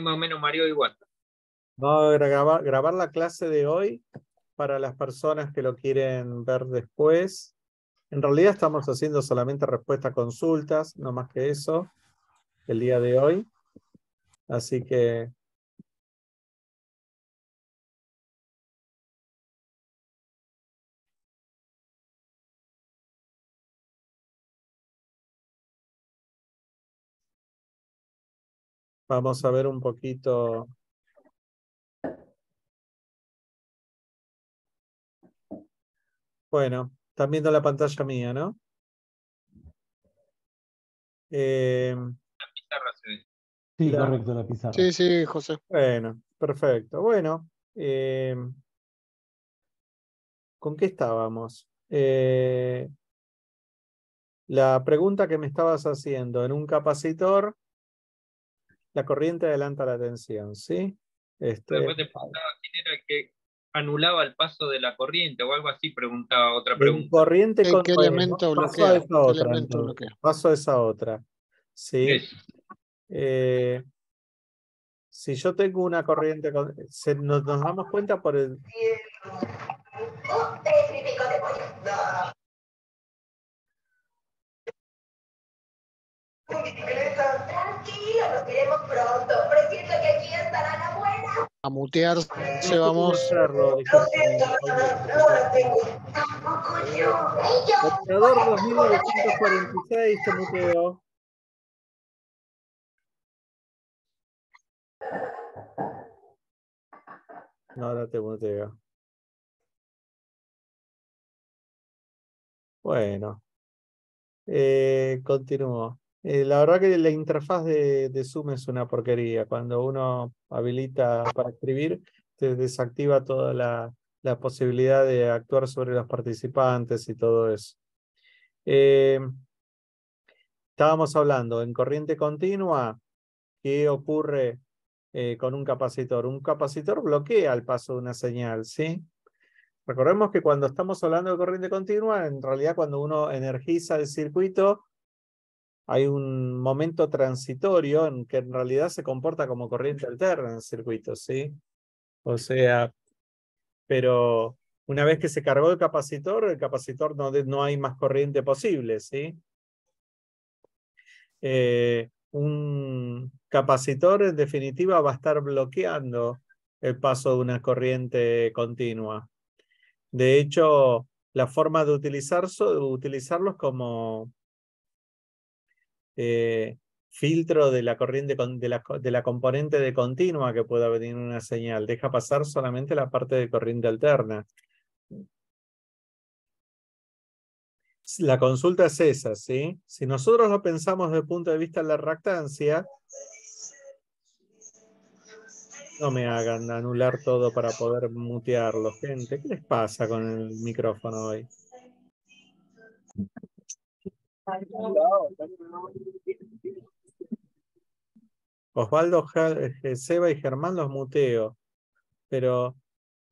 más o menos Mario igual. Vamos a grabar, grabar la clase de hoy para las personas que lo quieren ver después. En realidad estamos haciendo solamente respuesta a consultas, no más que eso, el día de hoy. Así que Vamos a ver un poquito. Bueno, están viendo la pantalla mía, ¿no? Eh, sí, correcto, la pizarra. Sí, sí, José. Bueno, perfecto. Bueno, eh, ¿con qué estábamos? Eh, la pregunta que me estabas haciendo, en un capacitor la corriente adelanta la tensión, ¿sí? Este, Después te preguntaba quién era el que anulaba el paso de la corriente o algo así, preguntaba otra pregunta. Corriente con qué elemento Paso, a otra, paso esa otra. Sí. Eh, si yo tengo una corriente, nos, nos, damos cuenta por el tranquilo, nos queremos pronto. Presiento que aquí estará la buena. A mutear, mutearse, eh, vamos. No, no, la tengo. Tampoco yo. Operador 2946, se muteó. Ahora te muteo. Bueno, eh, continúo. Eh, la verdad que la interfaz de, Zoom es una porquería. Cuando uno habilita para escribir, te desactiva toda la, posibilidad de actuar sobre los participantes y todo eso. Eh, estábamos hablando en corriente continua, ¿qué ocurre eh, con un capacitor? Un capacitor bloquea el paso de una señal, ¿sí? Recordemos que cuando estamos hablando de corriente continua, en realidad cuando uno energiza el circuito, hay un momento transitorio en que en realidad se comporta como corriente alterna en el circuito, ¿sí? O sea, pero una vez que se cargó el capacitor, el capacitor no, no hay más corriente posible, ¿sí? Eh, un capacitor en definitiva va a estar bloqueando el paso de una corriente continua. De hecho, la forma de, utilizarlo de utilizarlos como eh, filtro de la corriente de la, componente de continua que pueda venir una señal. Deja pasar solamente la parte de corriente alterna. La consulta es esa, ¿sí? Si nosotros lo pensamos desde el punto de vista de la reactancia, no me hagan anular todo para poder mutearlo, gente. ¿Qué les pasa con el micrófono hoy? Osvaldo, eh, Seba y Germán los muteo, pero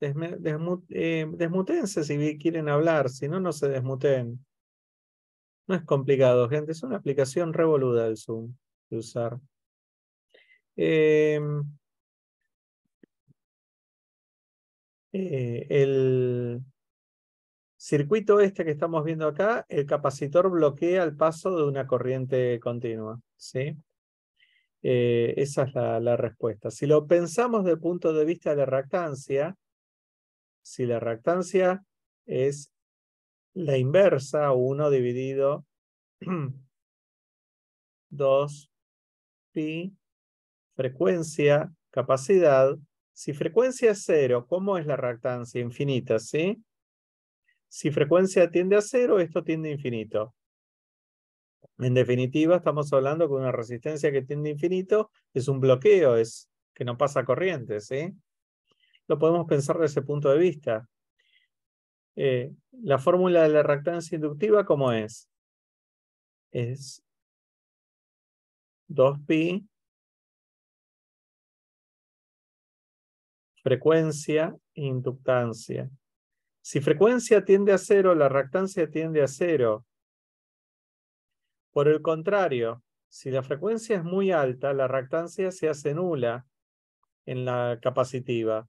desmuteense eh, desmutense si quieren hablar, si no, no se desmuten. No es complicado, gente, es una aplicación revoluda el Zoom de usar. Em, eh, el, circuito este que estamos viendo acá, el capacitor bloquea el paso de una corriente continua. ¿sí? Eh, esa es la, respuesta. Si lo pensamos desde el punto de vista de la reactancia, si la reactancia es la inversa, 1 dividido 2pi frecuencia, capacidad. Si frecuencia es cero, ¿cómo es la reactancia? Infinita, ¿sí? Si frecuencia tiende a cero, esto tiende a infinito. En definitiva, estamos hablando con una resistencia que tiende a infinito, es un bloqueo, es que no pasa corriente, ¿sí? Lo podemos pensar desde ese punto de vista. Eh, la fórmula de la reactancia inductiva, ¿cómo es? Es 2pi frecuencia inductancia. Si frecuencia tiende a cero, la reactancia tiende a cero. Por el contrario, si la frecuencia es muy alta, la reactancia se hace nula en la capacitiva.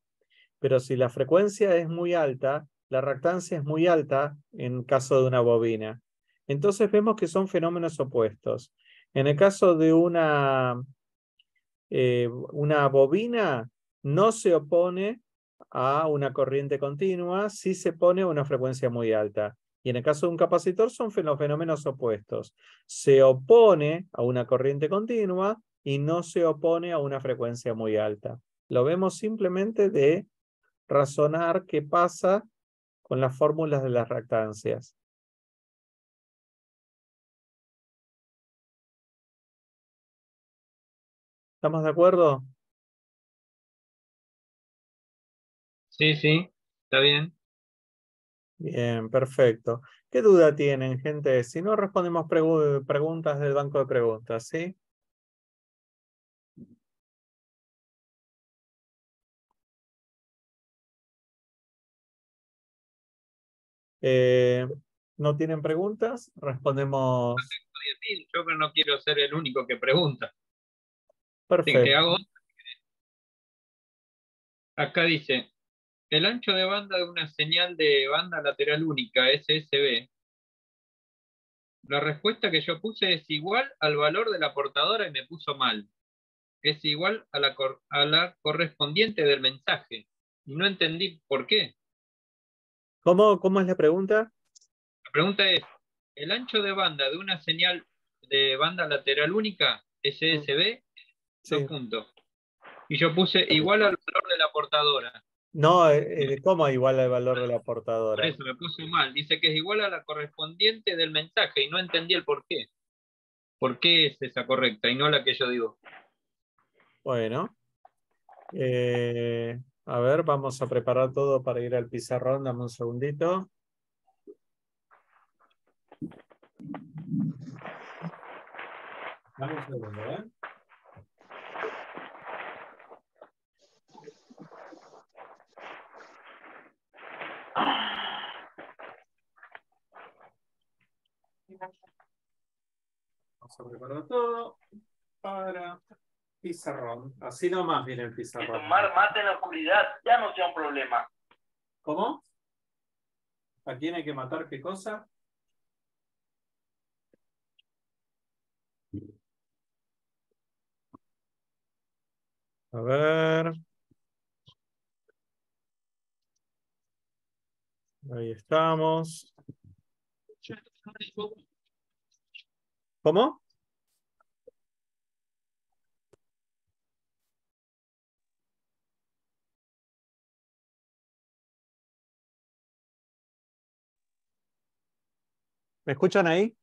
Pero si la frecuencia es muy alta, la reactancia es muy alta en caso de una bobina. Entonces vemos que son fenómenos opuestos. En el caso de una, eh, una bobina, no se opone a una corriente continua si se pone a una frecuencia muy alta. Y en el caso de un capacitor son los fenómenos opuestos. Se opone a una corriente continua y no se opone a una frecuencia muy alta. Lo vemos simplemente de razonar qué pasa con las fórmulas de las reactancias. ¿Estamos de acuerdo? Sí, sí, está bien. Bien, perfecto. ¿Qué duda tienen, gente? Si no respondemos preguntas del banco de preguntas, ¿sí? Eh, ¿No tienen preguntas? Respondemos. Yo que no quiero ser el único que pregunta. Perfecto. hago... Acá dice, el ancho de banda de una señal de banda lateral única, SSB. La respuesta que yo puse es igual al valor de la portadora y me puso mal. Es igual a la, correspondiente del mensaje. Y no entendí por qué. ¿Cómo, ¿Cómo es la pregunta? La pregunta es, el ancho de banda de una señal de banda lateral única, SSB, es mm. un punto. Y yo puse igual al valor de la portadora. No, eh, eh, ¿cómo igual al valor de la portadora? eso me puse mal. Dice que es igual a la correspondiente del mensaje y no entendí el por qué. ¿Por qué es esa correcta y no la que yo digo? Bueno. Eh, a ver, vamos a preparar todo para ir al pizarrón. Dame un segundito. Dame un segundo, Vamos a preparar todo para pizarrón. Así nomás viene el pizarrón. mate en la oscuridad ya no sea un problema. ¿Cómo? ¿A quién hay que matar qué cosa? A ver. Ahí estamos. ¿Cómo? ¿Me escuchan ahí?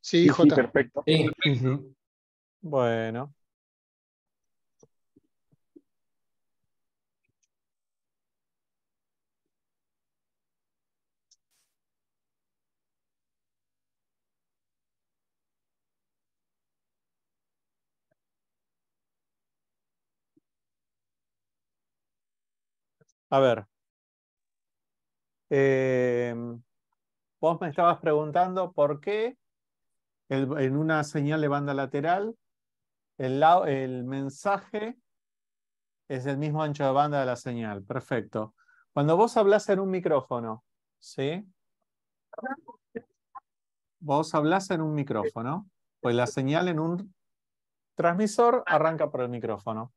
Sí, hijo perfecto. Bueno, A ver. Em, vos me estabas preguntando por qué en una señal de banda lateral el, el mensaje es el mismo ancho de banda de la señal. Perfecto. Cuando vos hablas en un micrófono, ¿sí? Vos hablas en un micrófono, pues la señal en un transmisor arranca por el micrófono.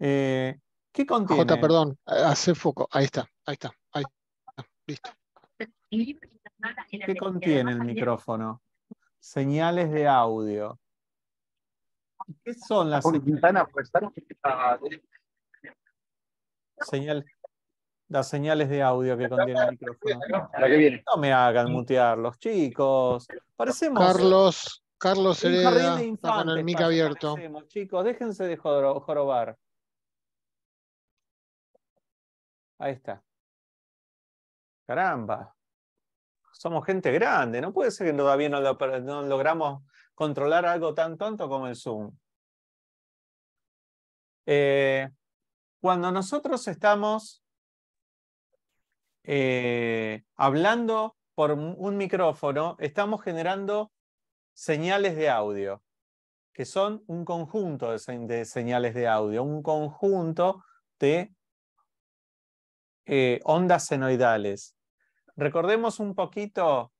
Eh, ¿Qué contiene? perdón, hace foco. Ahí está, ahí está, Listo. ¿Qué contiene el micrófono? Señales de audio. ¿Qué son las señales? Las señales de audio que contiene el micrófono. No me hagan mutear los chicos. Parecemos. Carlos, Carlos Hereda, con el mic abierto. chicos, déjense de jorobar. Ahí está. Caramba. Somos gente grande. No puede ser que todavía no, logramos controlar algo tan tonto como el Zoom. Eh, cuando nosotros estamos eh, hablando por un micrófono, estamos generando señales de audio, que son un conjunto de, señales de audio, un conjunto de eh, ondas senoidales. Recordemos un poquito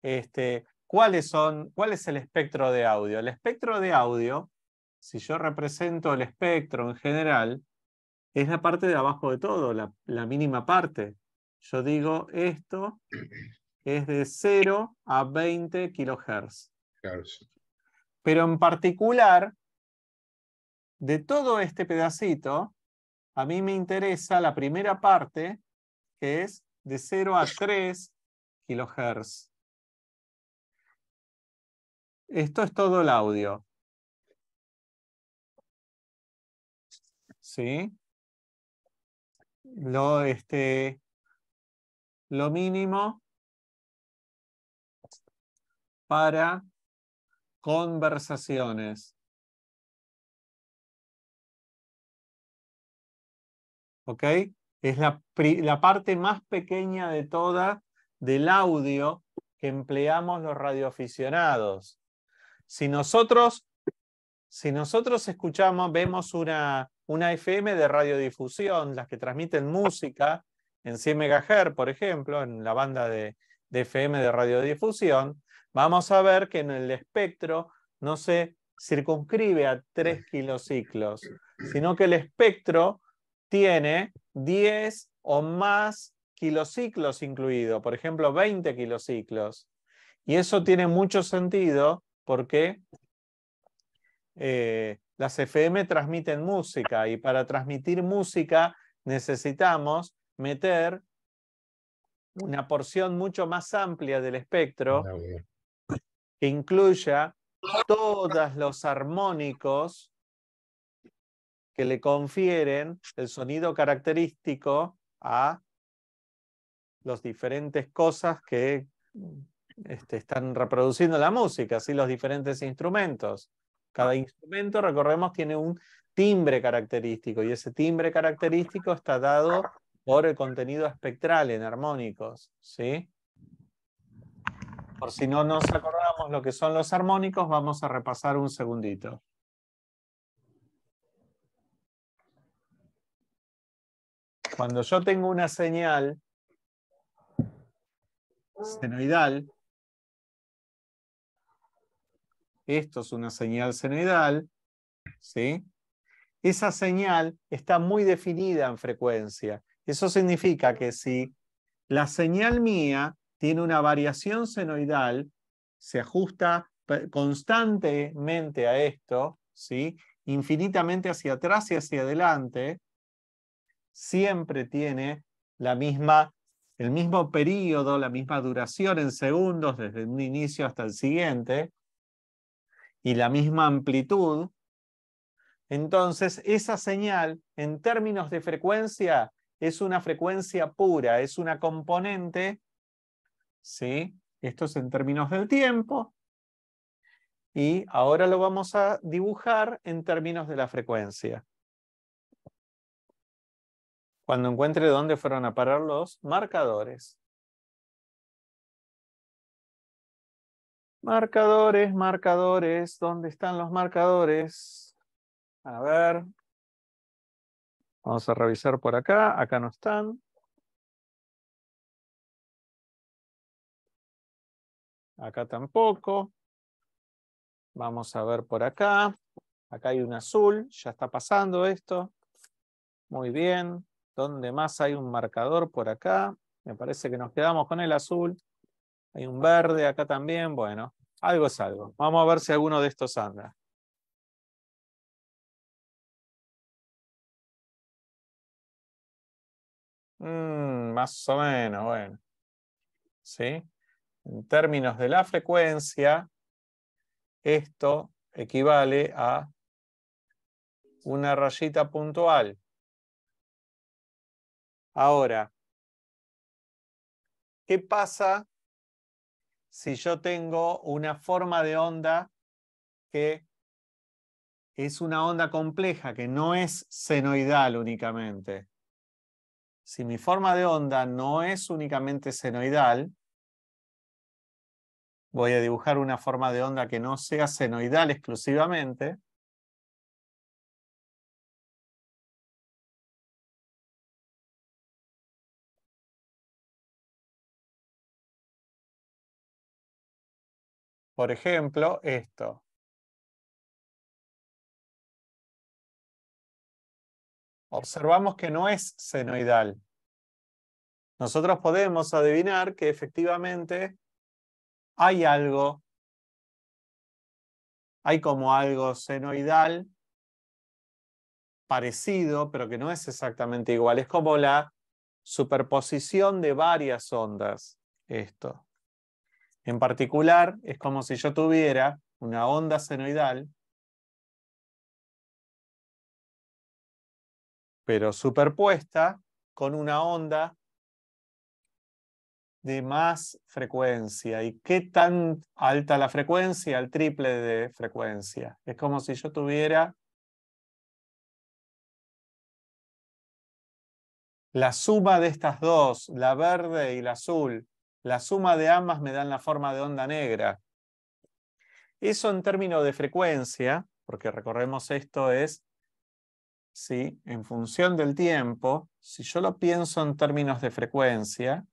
este, cuáles son, cuál es el espectro de audio. El espectro de audio, si yo represento el espectro en general, es la parte de abajo de todo, la, la mínima parte. Yo digo esto es de 0 a 20 kilohertz. Pero en particular, de todo este pedacito, a mí me interesa la primera parte, que es de 0 a 3 kilohertz. Esto es todo el audio. ¿Sí? Lo, este, lo mínimo para conversaciones. Es la, parte más pequeña de toda del audio que empleamos los radioaficionados. Si nosotros, si nosotros escuchamos, vemos una, FM de radiodifusión, las que transmiten música en 100 MHz, por ejemplo, en la banda de, de FM de radiodifusión, vamos a ver que en el espectro no se circunscribe a 3 kilociclos, sino que el espectro tiene 10 o más kilociclos incluidos, por ejemplo, 20 kilociclos. Y eso tiene mucho sentido porque eh, las FM transmiten música y para transmitir música necesitamos meter una porción mucho más amplia del espectro que incluya todos los armónicos que le confieren el sonido característico a las diferentes cosas que mm, este, están reproduciendo la música, así los diferentes instrumentos. Cada instrumento, recordemos, tiene un timbre característico y ese timbre característico está dado por el contenido espectral en armónicos. ¿sí? Por si no nos acordamos lo que son los armónicos, vamos a repasar un segundito. Cuando yo tengo una señal senoidal, esto es una señal senoidal, esa señal está muy definida en frecuencia. Eso significa que si la señal mía tiene una variación senoidal, se ajusta constantemente a esto, ¿sí? infinitamente hacia atrás y hacia adelante, siempre tiene la misma, el mismo periodo, la misma duración en segundos desde un inicio hasta el siguiente y la misma amplitud, entonces esa señal en términos de frecuencia es una frecuencia pura, es una componente, ¿sí? Esto es en términos del tiempo. Y ahora lo vamos a dibujar en términos de la frecuencia cuando encuentre dónde fueron a parar los marcadores. Marcadores, marcadores, ¿dónde están los marcadores? A ver. Vamos a revisar por acá, acá no están. Acá tampoco. Vamos a ver por acá. Acá hay un azul, ya está pasando esto. Muy bien dónde más hay un marcador por acá. Me parece que nos quedamos con el azul. Hay un verde acá también. Bueno, algo es algo. Vamos a ver si alguno de estos anda. Mm, más o menos, bueno. En términos de la frecuencia, esto equivale a una rayita puntual. Ahora, ¿qué pasa si yo tengo una forma de onda que es una onda compleja, que no es senoidal únicamente? Si mi forma de onda no es únicamente senoidal, voy a dibujar una forma de onda que no sea senoidal exclusivamente, Por ejemplo, esto. Observamos que no es senoidal. Nosotros podemos adivinar que efectivamente hay algo, hay como algo senoidal parecido, pero que no es exactamente igual. Es como la superposición de varias ondas, esto. En particular, es como si yo tuviera una onda senoidal, pero superpuesta con una onda de más frecuencia. ¿Y qué tan alta la frecuencia? Al triple de frecuencia. Es como si yo tuviera la suma de estas dos, la verde y la azul, la suma de ambas me dan la forma de onda negra. Eso en términos de frecuencia, porque recorremos esto es, ¿sí? en función del tiempo, si yo lo pienso en términos de frecuencia,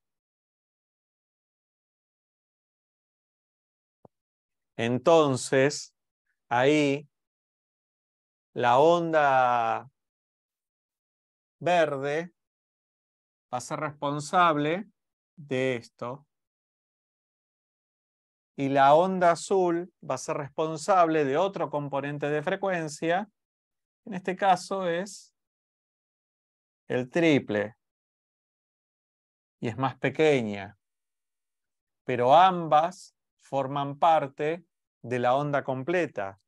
entonces ahí la onda verde va a ser responsable de esto. Y la onda azul va a ser responsable de otro componente de frecuencia. En este caso es el triple. Y es más pequeña. Pero ambas forman parte de la onda completa.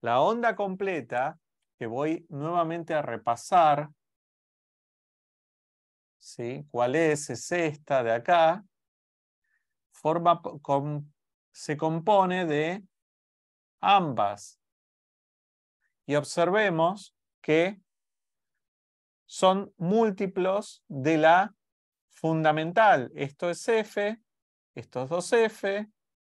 La onda completa, que voy nuevamente a repasar ¿Cuál es? Es esta de acá. se compone de ambas. Y observemos que son múltiplos de la fundamental. Esto es F, estos dos F,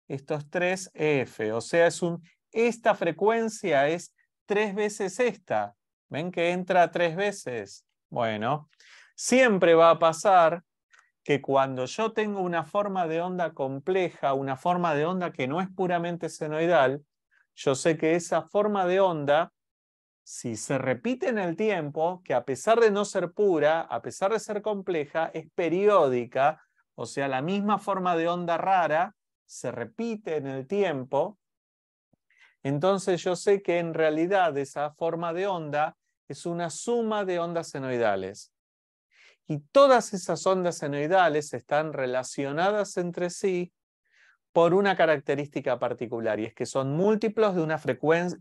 estos tres F. O sea, es un, esta frecuencia es tres veces esta. ¿Ven que entra tres veces? Bueno, Siempre va a pasar que cuando yo tengo una forma de onda compleja, una forma de onda que no es puramente senoidal, yo sé que esa forma de onda, si se repite en el tiempo, que a pesar de no ser pura, a pesar de ser compleja, es periódica, o sea, la misma forma de onda rara se repite en el tiempo, entonces yo sé que en realidad esa forma de onda es una suma de ondas senoidales. Y todas esas ondas senoidales están relacionadas entre sí por una característica particular, y es que son múltiplos, de una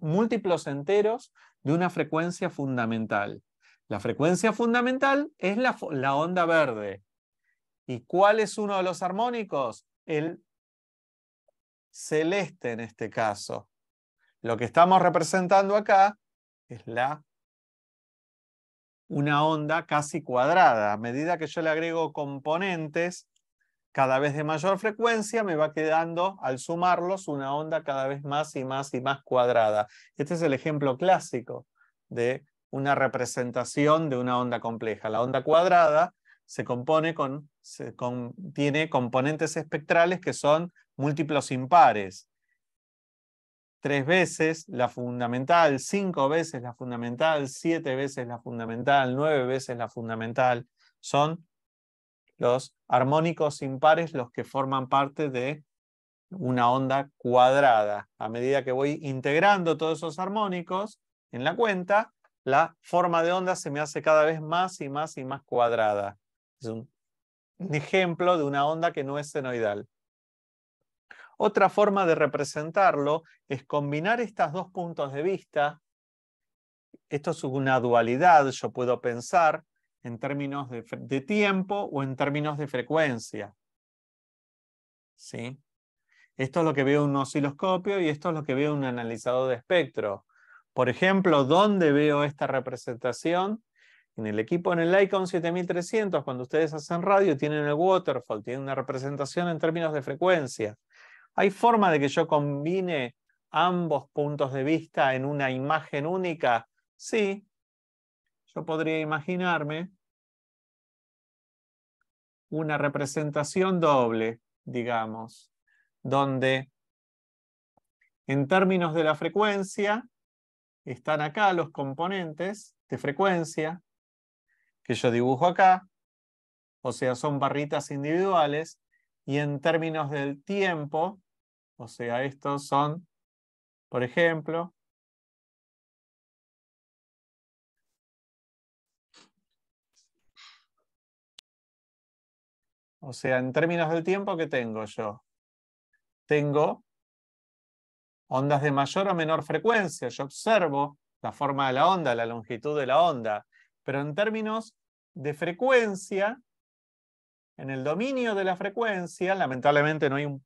múltiplos enteros de una frecuencia fundamental. La frecuencia fundamental es la, la onda verde. ¿Y cuál es uno de los armónicos? El celeste en este caso. Lo que estamos representando acá es la una onda casi cuadrada. A medida que yo le agrego componentes, cada vez de mayor frecuencia, me va quedando, al sumarlos, una onda cada vez más y más y más cuadrada. Este es el ejemplo clásico de una representación de una onda compleja. La onda cuadrada se compone con, tiene componentes espectrales que son múltiplos impares tres veces la fundamental, cinco veces la fundamental, siete veces la fundamental, nueve veces la fundamental. Son los armónicos impares los que forman parte de una onda cuadrada. A medida que voy integrando todos esos armónicos en la cuenta, la forma de onda se me hace cada vez más y más y más cuadrada. Es un ejemplo de una onda que no es senoidal. Otra forma de representarlo es combinar estos dos puntos de vista. Esto es una dualidad, yo puedo pensar en términos de, tiempo o en términos de frecuencia. Esto es lo que veo en un osciloscopio y esto es lo que veo en un analizador de espectro. Por ejemplo, ¿dónde veo esta representación? En el equipo, en el Icon 7300, cuando ustedes hacen radio, tienen el waterfall, tienen una representación en términos de frecuencia. ¿Hay forma de que yo combine ambos puntos de vista en una imagen única? Sí, yo podría imaginarme una representación doble, digamos, donde en términos de la frecuencia están acá los componentes de frecuencia que yo dibujo acá, o sea, son barritas individuales, y en términos del tiempo, o sea, estos son, por ejemplo, o sea, en términos del tiempo, ¿qué tengo yo? Tengo ondas de mayor o menor frecuencia. Yo observo la forma de la onda, la longitud de la onda. Pero en términos de frecuencia, en el dominio de la frecuencia, lamentablemente no hay un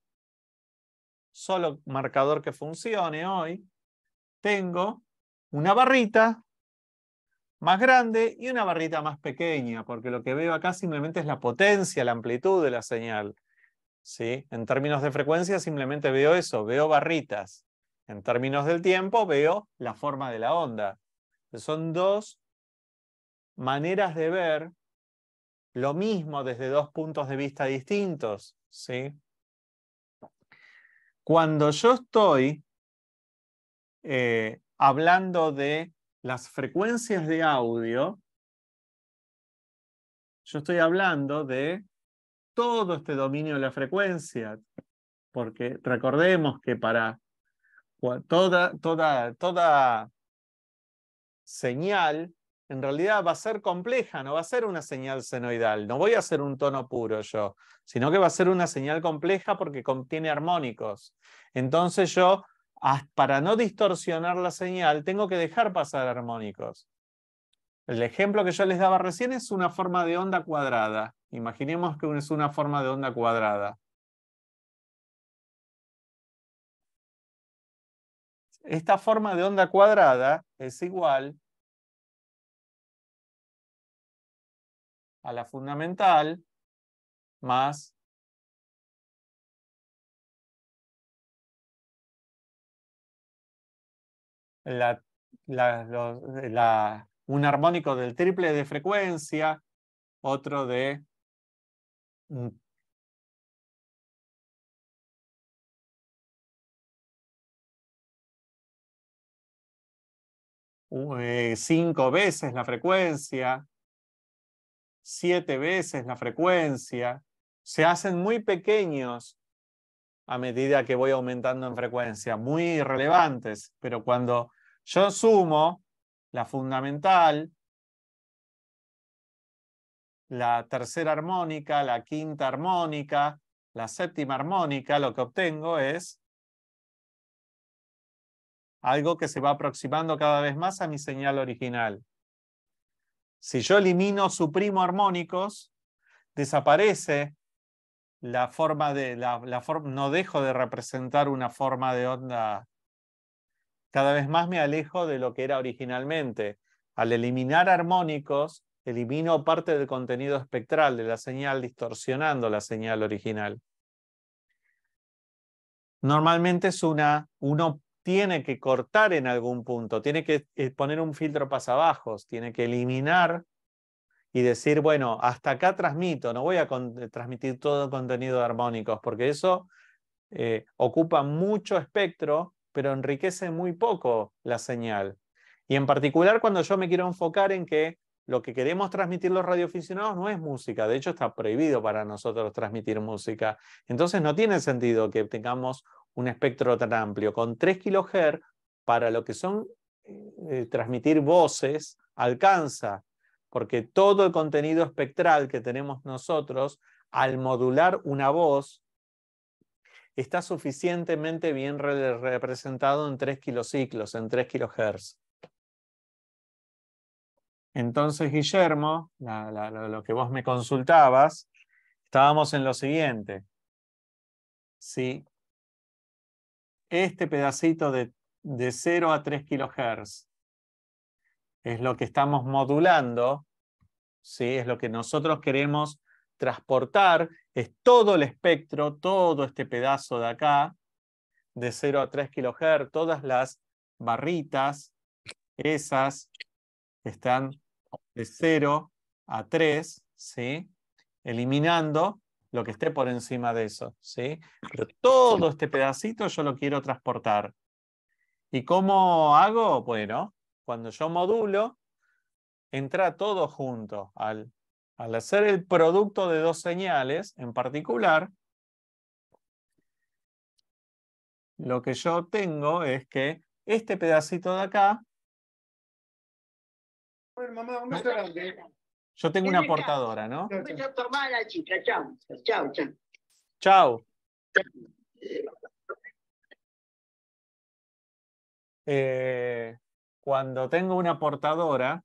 solo marcador que funcione hoy, tengo una barrita más grande y una barrita más pequeña, porque lo que veo acá simplemente es la potencia, la amplitud de la señal. ¿Sí? En términos de frecuencia simplemente veo eso, veo barritas. En términos del tiempo veo la forma de la onda. Son dos maneras de ver lo mismo desde dos puntos de vista distintos. ¿sí? Cuando yo estoy eh, hablando de las frecuencias de audio, yo estoy hablando de todo este dominio de la frecuencia, porque recordemos que para toda, toda, toda señal en realidad va a ser compleja, no va a ser una señal senoidal, no voy a hacer un tono puro yo, sino que va a ser una señal compleja porque contiene armónicos. Entonces yo, para no distorsionar la señal, tengo que dejar pasar armónicos. El ejemplo que yo les daba recién es una forma de onda cuadrada. Imaginemos que es una forma de onda cuadrada. Esta forma de onda cuadrada es igual a la fundamental más un armónico del triple de frecuencia, otro de eh, cinco veces la frecuencia, siete veces la frecuencia, se hacen muy pequeños a medida que voy aumentando en frecuencia, muy relevantes, pero cuando yo sumo la fundamental, la tercera armónica, la quinta armónica, la séptima armónica, lo que obtengo es algo que se va aproximando cada vez más a mi señal original. Si yo elimino, suprimo armónicos, desaparece la forma de. La, la no dejo de representar una forma de onda. Cada vez más me alejo de lo que era originalmente. Al eliminar armónicos, elimino parte del contenido espectral de la señal, distorsionando la señal original. Normalmente es una, uno tiene que cortar en algún punto, tiene que eh, poner un filtro pasabajos, tiene que eliminar y decir, bueno, hasta acá transmito, no voy a eh, transmitir todo contenido armónico, armónicos, porque eso eh, ocupa mucho espectro, pero enriquece muy poco la señal. Y en particular cuando yo me quiero enfocar en que lo que queremos transmitir los radioaficionados no es música, de hecho está prohibido para nosotros transmitir música. Entonces no tiene sentido que tengamos un espectro tan amplio, con 3 kHz, para lo que son eh, transmitir voces, alcanza, porque todo el contenido espectral que tenemos nosotros, al modular una voz, está suficientemente bien representado en 3 kilociclos, en 3 kilohertz. Entonces, Guillermo, lo que vos me consultabas, estábamos en lo siguiente. sí este pedacito de, 0 a 3 kHz es lo que estamos modulando, es lo que nosotros queremos transportar, es todo el espectro, todo este pedazo de acá, de 0 a 3 kHz, todas las barritas, esas están de 0 a 3, eliminando lo que esté por encima de eso, ¿sí? Pero todo este pedacito yo lo quiero transportar. ¿Y cómo hago? Bueno, cuando yo modulo, entra todo junto. Al, al hacer el producto de dos señales en particular, lo que yo tengo es que este pedacito de acá... Bueno, mamá, yo tengo una portadora, ¿no? tomar la chica, chao, chao. Chao. Eh, cuando tengo una portadora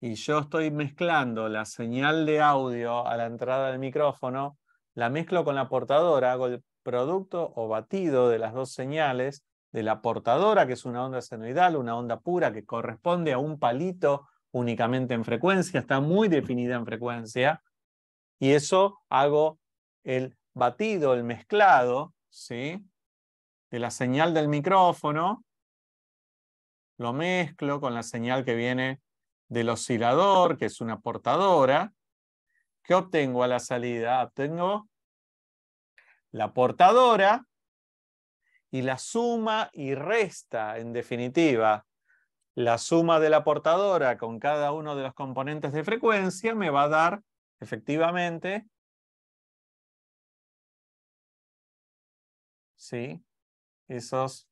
y yo estoy mezclando la señal de audio a la entrada del micrófono, la mezclo con la portadora, hago el producto o batido de las dos señales de la portadora, que es una onda senoidal, una onda pura que corresponde a un palito únicamente en frecuencia, está muy definida en frecuencia, y eso hago el batido, el mezclado, ¿sí? De la señal del micrófono, lo mezclo con la señal que viene del oscilador, que es una portadora. ¿Qué obtengo a la salida? Obtengo la portadora y la suma y resta, en definitiva, la suma de la portadora con cada uno de los componentes de frecuencia me va a dar, efectivamente, ¿sí? Esos,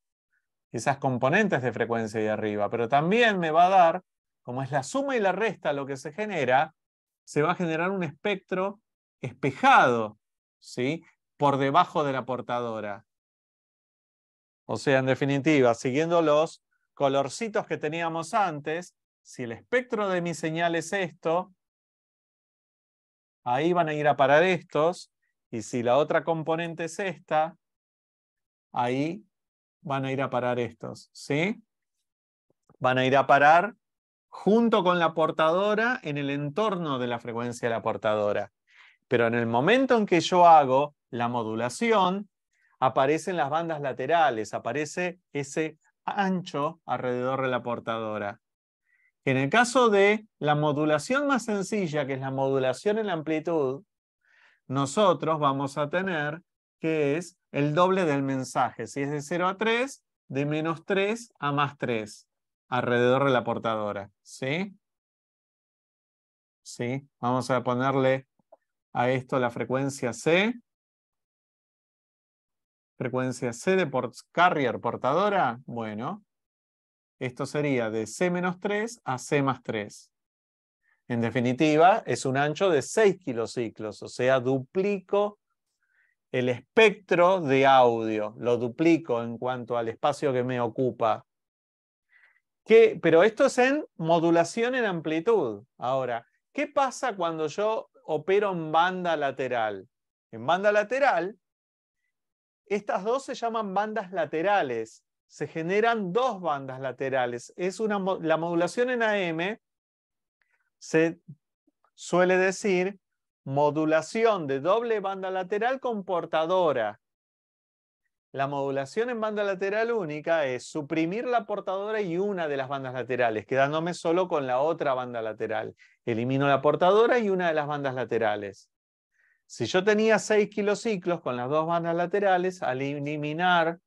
esas componentes de frecuencia de arriba. Pero también me va a dar, como es la suma y la resta lo que se genera, se va a generar un espectro espejado, ¿sí? Por debajo de la portadora. O sea, en definitiva, siguiendo los colorcitos que teníamos antes, si el espectro de mi señal es esto, ahí van a ir a parar estos, y si la otra componente es esta, ahí van a ir a parar estos, ¿sí? Van a ir a parar junto con la portadora en el entorno de la frecuencia de la portadora. Pero en el momento en que yo hago la modulación, aparecen las bandas laterales, aparece ese ancho alrededor de la portadora. En el caso de la modulación más sencilla, que es la modulación en la amplitud, nosotros vamos a tener que es el doble del mensaje. Si es de 0 a 3, de menos 3 a más 3 alrededor de la portadora. Vamos a ponerle a esto la frecuencia C frecuencia C de port carrier portadora, bueno, esto sería de C-3 a C más 3. En definitiva, es un ancho de 6 kilociclos, o sea, duplico el espectro de audio, lo duplico en cuanto al espacio que me ocupa. ¿Qué? pero esto es en modulación en amplitud. Ahora, ¿qué pasa cuando yo opero en banda lateral? En banda lateral, estas dos se llaman bandas laterales. Se generan dos bandas laterales. Es una, la modulación en AM se suele decir modulación de doble banda lateral con portadora. La modulación en banda lateral única es suprimir la portadora y una de las bandas laterales, quedándome solo con la otra banda lateral. Elimino la portadora y una de las bandas laterales. Si yo tenía 6 kilociclos con las dos bandas laterales, al eliminar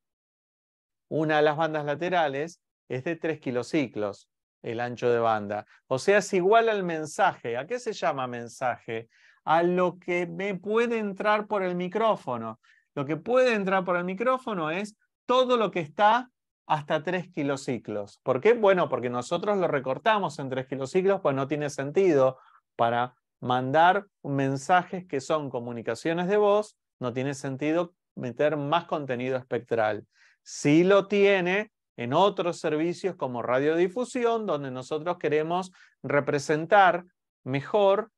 una de las bandas laterales, es de 3 kilociclos el ancho de banda. O sea, es igual al mensaje. ¿A qué se llama mensaje? A lo que me puede entrar por el micrófono. Lo que puede entrar por el micrófono es todo lo que está hasta 3 kilociclos. ¿Por qué? Bueno, porque nosotros lo recortamos en 3 kilociclos, pues no tiene sentido para mandar mensajes que son comunicaciones de voz, no tiene sentido meter más contenido espectral. Sí lo tiene en otros servicios como radiodifusión, donde nosotros queremos representar mejor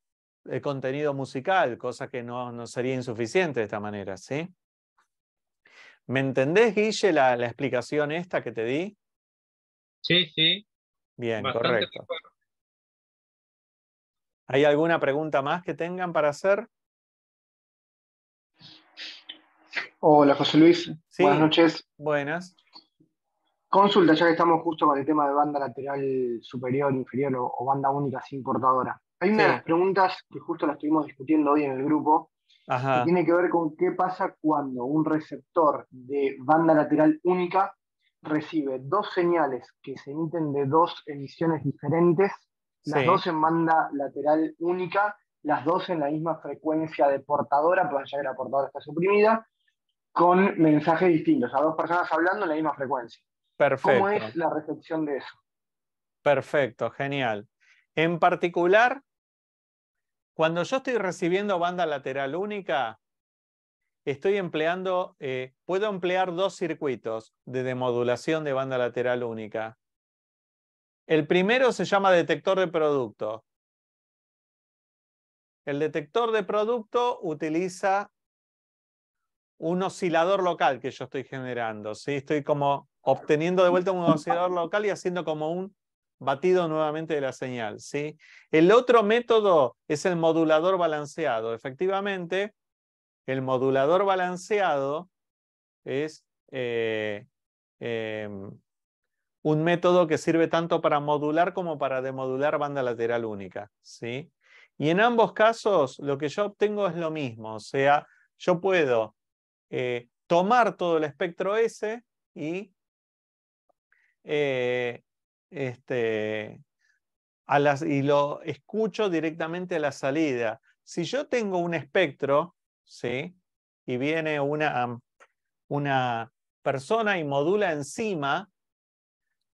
el eh, contenido musical, cosa que no, sería insuficiente de esta manera, ¿sí? ¿Me entendés, Guille, la, explicación esta que te di? Sí, sí. Bien, correcto. ¿Hay alguna pregunta más que tengan para hacer? Hola José Luis, buenas noches. Buenas. Consulta, ya que estamos justo con el tema de banda lateral superior, inferior o, banda única sin cortadora. Hay una de las preguntas que justo la estuvimos discutiendo hoy en el grupo, que tiene que ver con qué pasa cuando un receptor de banda lateral única recibe dos señales que se emiten de dos emisiones diferentes las dos en banda lateral única, las dos en la misma frecuencia de portadora, pues ya que la portadora está suprimida, con mensajes distintos, a dos personas hablando en la misma frecuencia. Perfecto. ¿Cómo es la recepción de eso? Perfecto, genial. En particular, cuando yo estoy recibiendo banda lateral única, estoy empleando, eh, puedo emplear dos circuitos de demodulación de banda lateral única. El primero se llama detector de producto. El detector de producto utiliza un oscilador local que yo estoy generando. ¿sí? Estoy como obteniendo de vuelta un oscilador local y haciendo como un batido nuevamente de la señal. ¿sí? El otro método es el modulador balanceado. Efectivamente, el modulador balanceado es eh, em, un método que sirve tanto para modular como para demodular banda lateral única. ¿sí? Y en ambos casos lo que yo obtengo es lo mismo, o sea, yo puedo eh, tomar todo el espectro S y eh, este, y lo escucho directamente a la salida. Si yo tengo un espectro, ¿sí? y viene una, una persona y modula encima,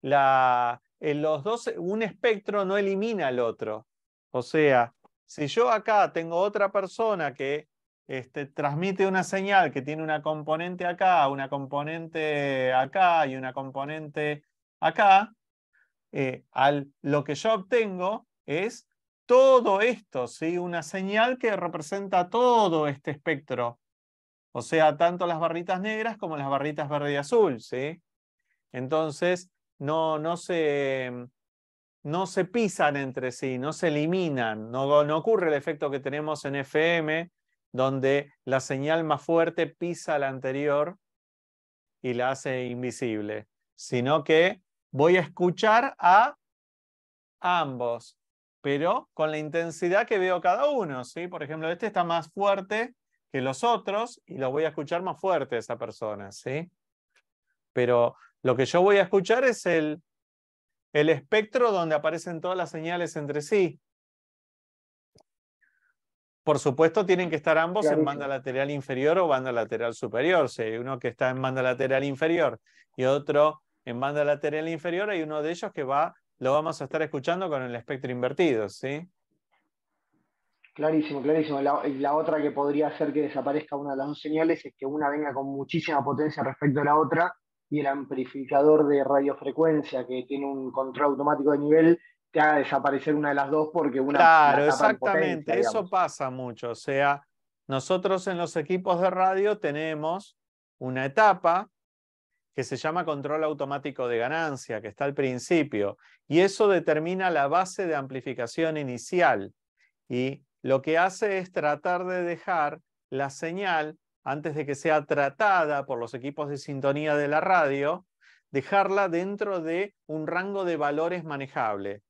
la, en los dos, un espectro no elimina el otro. O sea, si yo acá tengo otra persona que este, transmite una señal que tiene una componente acá, una componente acá y una componente acá, eh, al, lo que yo obtengo es todo esto, ¿sí? una señal que representa todo este espectro. O sea, tanto las barritas negras como las barritas verde y azul. ¿sí? Entonces, no, no, se, mm, no se pisan entre sí, no se eliminan, no, ocurre el efecto que tenemos en FM, donde la señal más fuerte pisa la anterior y la hace invisible, sino que voy a escuchar a ambos, pero con la intensidad que veo cada uno. ¿sí? Por ejemplo, este está más fuerte que los otros y lo voy a escuchar más fuerte a esa persona. ¿sí? Pero lo que yo voy a escuchar es el, espectro donde aparecen todas las señales entre sí. Por supuesto, tienen que estar ambos en banda lateral inferior o banda lateral superior. Si hay uno que está en banda lateral inferior y otro en banda lateral inferior, hay uno de ellos que va, lo vamos a estar escuchando con el espectro invertido, ¿sí? Clarísimo, clarísimo. La, la otra que podría hacer que desaparezca una de las dos señales es que una venga con muchísima potencia respecto a la otra y el amplificador de radiofrecuencia que tiene un control automático de nivel te haga desaparecer una de las dos porque una... Claro, exactamente, eso pasa mucho. O sea, nosotros en los equipos de radio tenemos una etapa que se llama control automático de ganancia, que está al principio, y eso determina la base de amplificación inicial. Y lo que hace es tratar de dejar la señal antes de que sea tratada por los equipos de sintonía de la radio, dejarla dentro de un rango de valores manejable.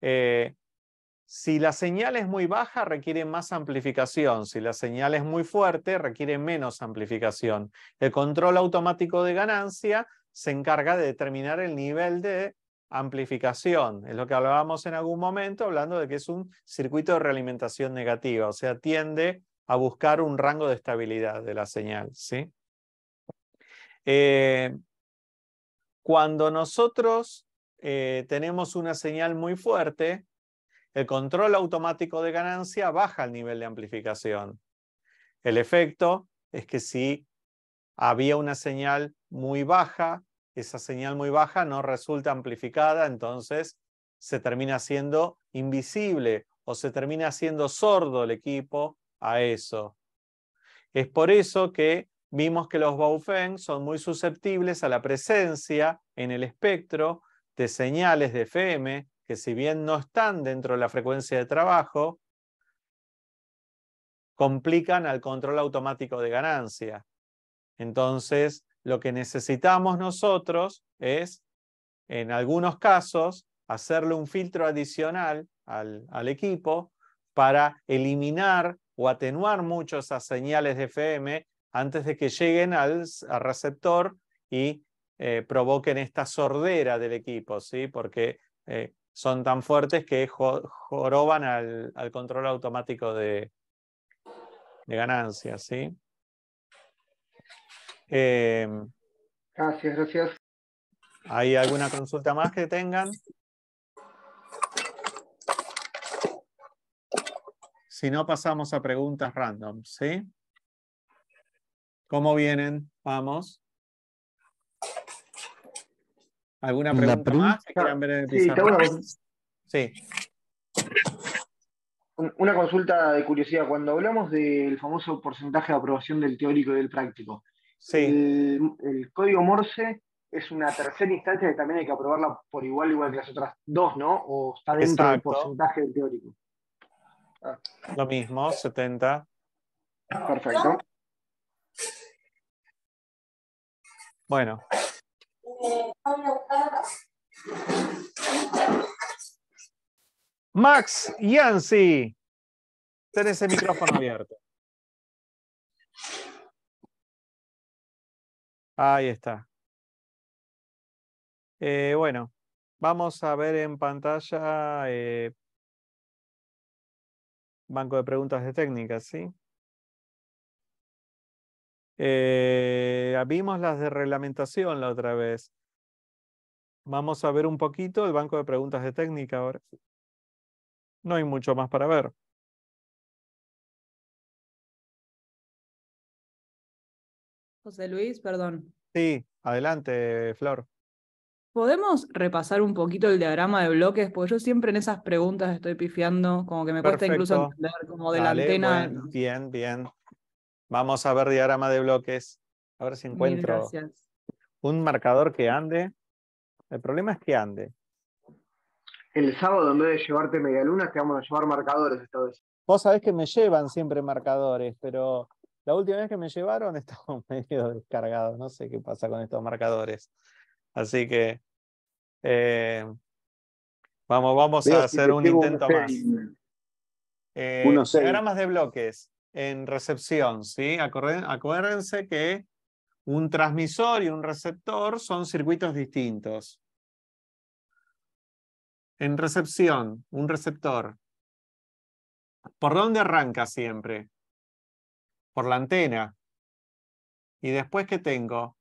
Eh, si la señal es muy baja, requiere más amplificación. Si la señal es muy fuerte, requiere menos amplificación. El control automático de ganancia se encarga de determinar el nivel de amplificación. Es lo que hablábamos en algún momento, hablando de que es un circuito de realimentación negativa, o sea, tiende a buscar un rango de estabilidad de la señal. Eh, cuando nosotros eh, tenemos una señal muy fuerte, el control automático de ganancia baja el nivel de amplificación. El efecto es que si había una señal muy baja, esa señal muy baja no resulta amplificada, entonces se termina siendo invisible o se termina siendo sordo el equipo a eso. Es por eso que vimos que los Baufeng son muy susceptibles a la presencia en el espectro de señales de FM que si bien no están dentro de la frecuencia de trabajo, complican al control automático de ganancia. Entonces, lo que necesitamos nosotros es, en algunos casos, hacerle un filtro adicional al, al equipo para eliminar o atenuar mucho esas señales de FM antes de que lleguen al, receptor y eh, provoquen esta sordera del equipo, ¿sí? porque eh, son tan fuertes que joroban al, control automático de, de ganancias. ¿sí? Em, gracias, gracias. ¿Hay alguna consulta más que tengan? Si no, pasamos a preguntas random, ¿sí? ¿Cómo vienen? Vamos. ¿Alguna pregunta, más sí, Una consulta de curiosidad. Cuando hablamos del famoso porcentaje de aprobación del teórico y del práctico, sí. el, código Morse es una tercera instancia que también hay que aprobarla por igual, igual que las otras dos, ¿no? O está dentro del porcentaje del teórico. Ah. Lo mismo, setenta. Perfecto. Bueno. Max Yancy, tenés el micrófono abierto. Ahí está. Eh, bueno, vamos a ver en pantalla eh, banco de preguntas de técnica, ¿sí? Eh, vimos las de reglamentación la otra vez. Vamos a ver un poquito el banco de preguntas de técnica ahora. No hay mucho más para ver. José Luis, perdón. Sí, adelante, Flor. ¿Podemos repasar un poquito el diagrama de bloques? Porque yo siempre en esas preguntas estoy pifiando, como que me cuesta incluso entender como de la antena. bien, bien. Vamos a ver diagrama de bloques. A ver si encuentro un marcador que ande. El problema es que ande. El sábado, en vez de llevarte media luna, te vamos a llevar marcadores esta vez. Vos sabés que me llevan siempre marcadores, pero la última vez que me llevaron estaba medio descargado. No sé qué pasa con estos marcadores. Así que eh, vamos, vamos a hacer un intento más. Eh, diagramas de bloques en recepción, ¿sí? acuérdense que un transmisor y un receptor son circuitos distintos. En recepción, un receptor. ¿Por dónde arranca siempre? Por la antena. ¿Y después qué tengo?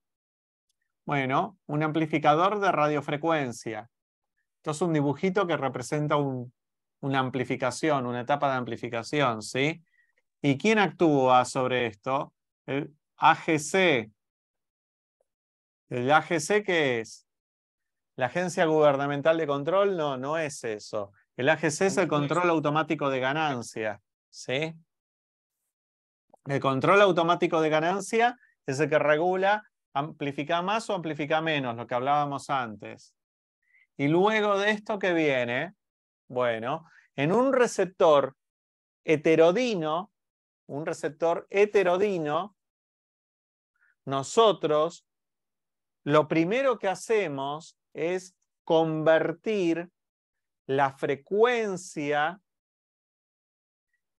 Bueno, un amplificador de radiofrecuencia. Esto es un dibujito que representa una amplificación, una etapa de amplificación, ¿sí? ¿Y quién actúa sobre esto? El AGC. ¿El AGC qué es? La Agencia Gubernamental de Control no, no es eso. El AGC es el control automático de ganancia, ¿sí? El control automático de ganancia es el que regula amplifica más o amplifica menos, lo que hablábamos antes. Y luego de esto que viene, bueno, en un receptor heterodino, un receptor heterodino, nosotros lo primero que hacemos es convertir la frecuencia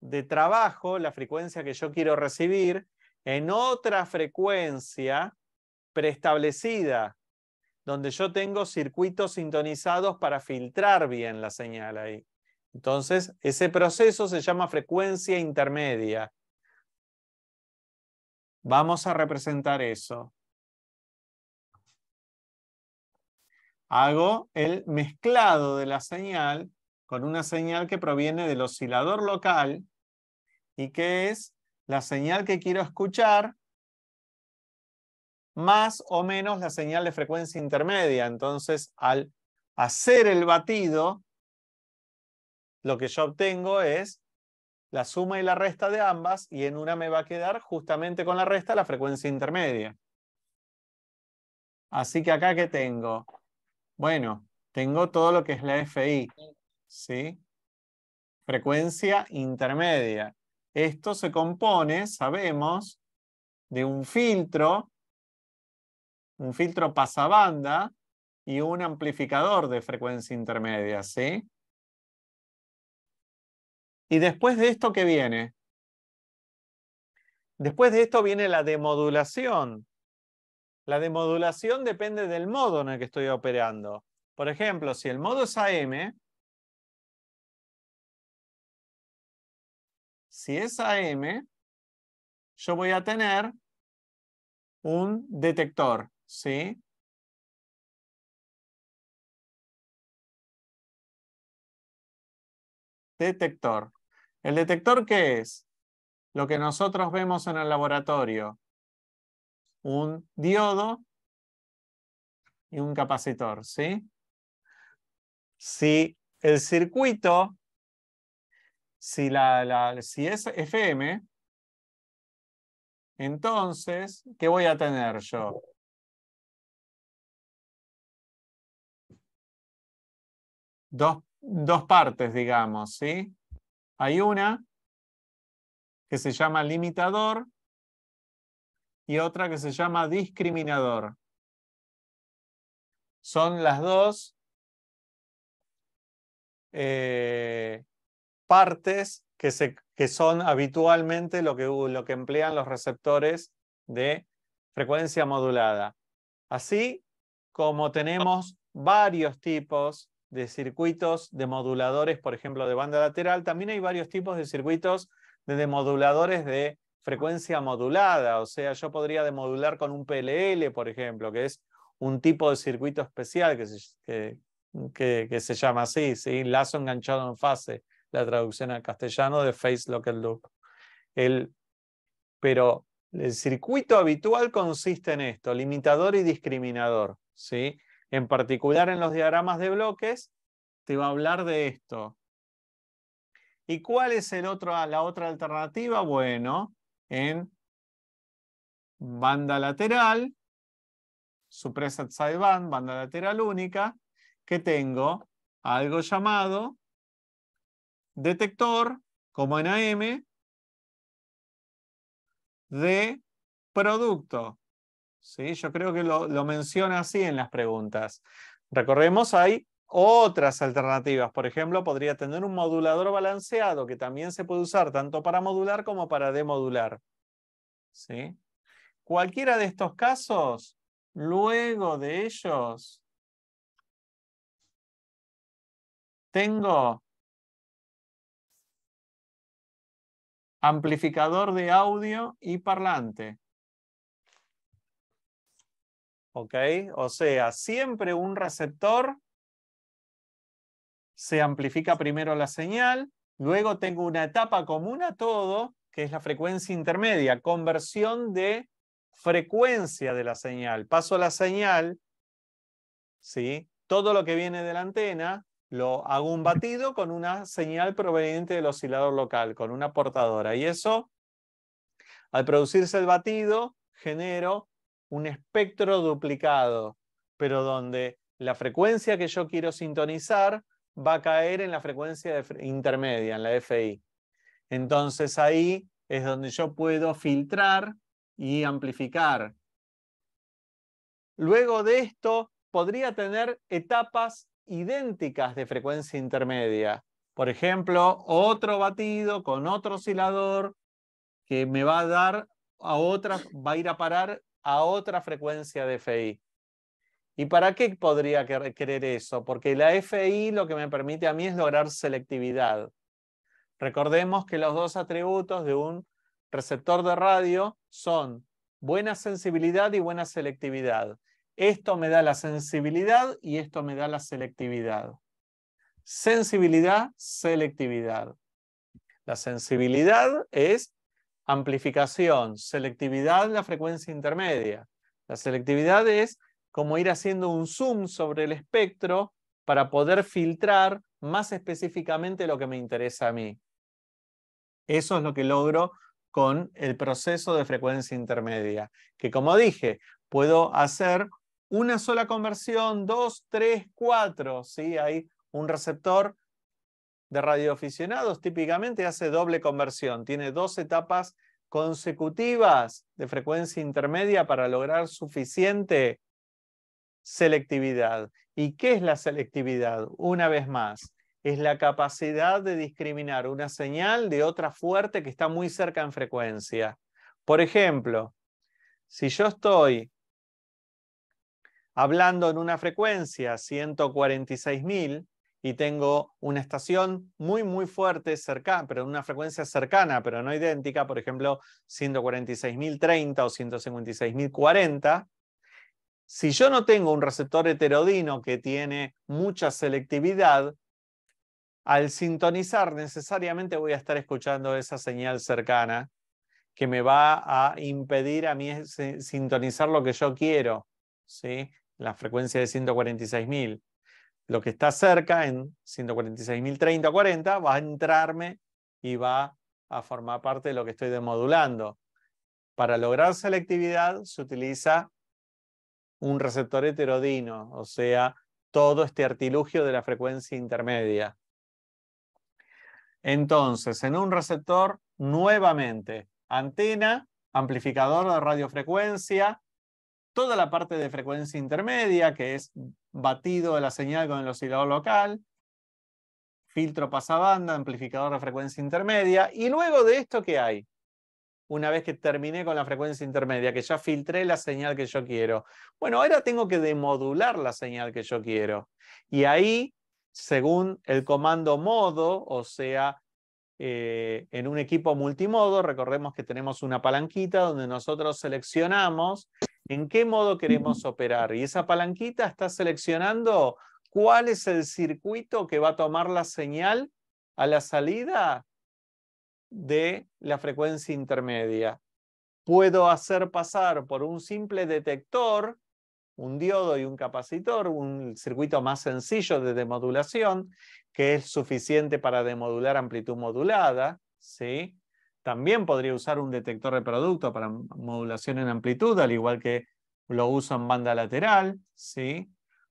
de trabajo, la frecuencia que yo quiero recibir, en otra frecuencia preestablecida, donde yo tengo circuitos sintonizados para filtrar bien la señal ahí. Entonces, ese proceso se llama frecuencia intermedia. Vamos a representar eso. Hago el mezclado de la señal con una señal que proviene del oscilador local y que es la señal que quiero escuchar más o menos la señal de frecuencia intermedia. Entonces, al hacer el batido, lo que yo obtengo es la suma y la resta de ambas, y en una me va a quedar justamente con la resta la frecuencia intermedia. Así que acá que tengo, bueno, tengo todo lo que es la FI, ¿sí? Frecuencia intermedia. Esto se compone, sabemos, de un filtro un filtro pasabanda y un amplificador de frecuencia intermedia, ¿sí? Y después de esto, ¿qué viene? Después de esto viene la demodulación. La demodulación depende del modo en el que estoy operando. Por ejemplo, si el modo es AM, si es AM, yo voy a tener un detector. ¿sí? Detector. ¿El detector qué es? Lo que nosotros vemos en el laboratorio. Un diodo y un capacitor, ¿sí? Si el circuito, si, la, si es FM, entonces, ¿qué voy a tener yo? dos, partes, digamos, ¿sí? Hay una que se llama limitador y otra que se llama discriminador. Son las dos eh, partes que, son habitualmente lo que, lo que emplean los receptores de frecuencia modulada. Así como tenemos varios tipos de circuitos de moduladores, por ejemplo, de banda lateral, también hay varios tipos de circuitos de moduladores de frecuencia modulada, o sea, yo podría demodular con un PLL, por ejemplo, que es un tipo de circuito especial que se, que, se llama así, ¿sí? lazo enganchado en fase, la traducción al castellano de Phase Local Loop. El, pero el circuito habitual consiste en esto, limitador y discriminador. ¿sí? En particular en los diagramas de bloques, te va a hablar de esto. ¿Y cuál es la otra alternativa? Bueno, en banda lateral, suppressed sideband, banda lateral única, que tengo algo llamado detector, como en AM, de producto. ¿sí? Yo creo que lo, menciona así en las preguntas. Recorremos, hay otras alternativas. Por ejemplo, podría tener un modulador balanceado que también se puede usar tanto para modular como para demodular. ¿Sí? Cualquiera de estos casos, luego de ellos, tengo amplificador de audio y parlante. O sea, siempre un receptor se amplifica primero la señal, luego tengo una etapa común a todo, que es la frecuencia intermedia, conversión de frecuencia de la señal. Paso la señal, ¿sí? Todo lo que viene de la antena lo hago un batido con una señal proveniente del oscilador local, con una portadora. Y eso, al producirse el batido, genero un espectro duplicado, pero donde la frecuencia que yo quiero sintonizar va a caer en la frecuencia intermedia, en la FI. Entonces ahí es donde yo puedo filtrar y amplificar. Luego de esto, podría tener etapas idénticas de frecuencia intermedia. Por ejemplo, otro batido con otro oscilador que me va a dar a otras, va a ir a parar a otra frecuencia de FI. ¿Y para qué podría querer eso? Porque la FI lo que me permite a mí es lograr selectividad. Recordemos que los dos atributos de un receptor de radio son buena sensibilidad y buena selectividad. Esto me da la sensibilidad y esto me da la selectividad. Sensibilidad, selectividad. La sensibilidad es amplificación, selectividad, la frecuencia intermedia. La selectividad es como ir haciendo un zoom sobre el espectro para poder filtrar más específicamente lo que me interesa a mí. Eso es lo que logro con el proceso de frecuencia intermedia, que como dije, puedo hacer una sola conversión, dos, tres, cuatro, ¿sí? Hay un receptor de radioaficionados típicamente hace doble conversión, tiene dos etapas consecutivas de frecuencia intermedia para lograr suficiente selectividad. ¿Y qué es la selectividad? Una vez más, es la capacidad de discriminar una señal de otra fuerte que está muy cerca en frecuencia. Por ejemplo, si yo estoy hablando en una frecuencia 146.000 y tengo una estación muy, muy fuerte, cerca, pero una frecuencia cercana, pero no idéntica, por ejemplo, 146.030 o 156.040, si yo no tengo un receptor heterodino que tiene mucha selectividad, al sintonizar necesariamente voy a estar escuchando esa señal cercana que me va a impedir a mí sintonizar lo que yo quiero, ¿sí? la frecuencia de 146.000 lo que está cerca en 146.030 va a entrarme y va a formar parte de lo que estoy demodulando. Para lograr selectividad se utiliza un receptor heterodino, o sea, todo este artilugio de la frecuencia intermedia. Entonces, en un receptor, nuevamente, antena, amplificador de radiofrecuencia, toda la parte de frecuencia intermedia, que es batido la señal con el oscilador local, filtro pasabanda, amplificador de frecuencia intermedia, y luego de esto, ¿qué hay? Una vez que terminé con la frecuencia intermedia, que ya filtré la señal que yo quiero. Bueno, ahora tengo que demodular la señal que yo quiero. Y ahí, según el comando modo, o sea, eh, en un equipo multimodo, recordemos que tenemos una palanquita donde nosotros seleccionamos en qué modo queremos operar. Y esa palanquita está seleccionando cuál es el circuito que va a tomar la señal a la salida de la frecuencia intermedia. Puedo hacer pasar por un simple detector, un diodo y un capacitor, un circuito más sencillo de demodulación, que es suficiente para demodular amplitud modulada, ¿sí? También podría usar un detector de producto para modulación en amplitud, al igual que lo uso en banda lateral, ¿sí?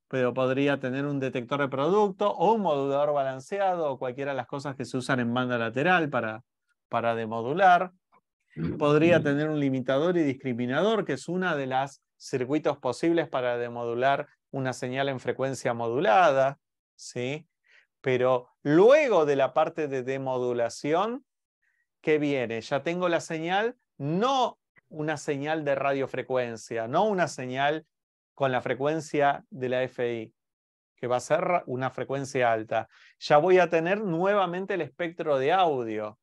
pero podría tener un detector de producto o un modulador balanceado o cualquiera de las cosas que se usan en banda lateral para, demodular. Podría tener un limitador y discriminador, que es una de las circuitos posibles para demodular una señal en frecuencia modulada, ¿sí? Pero luego de la parte de demodulación, que viene. Ya tengo la señal, no una señal de radiofrecuencia, no una señal con la frecuencia de la FI, que va a ser una frecuencia alta. Ya voy a tener nuevamente el espectro de audio.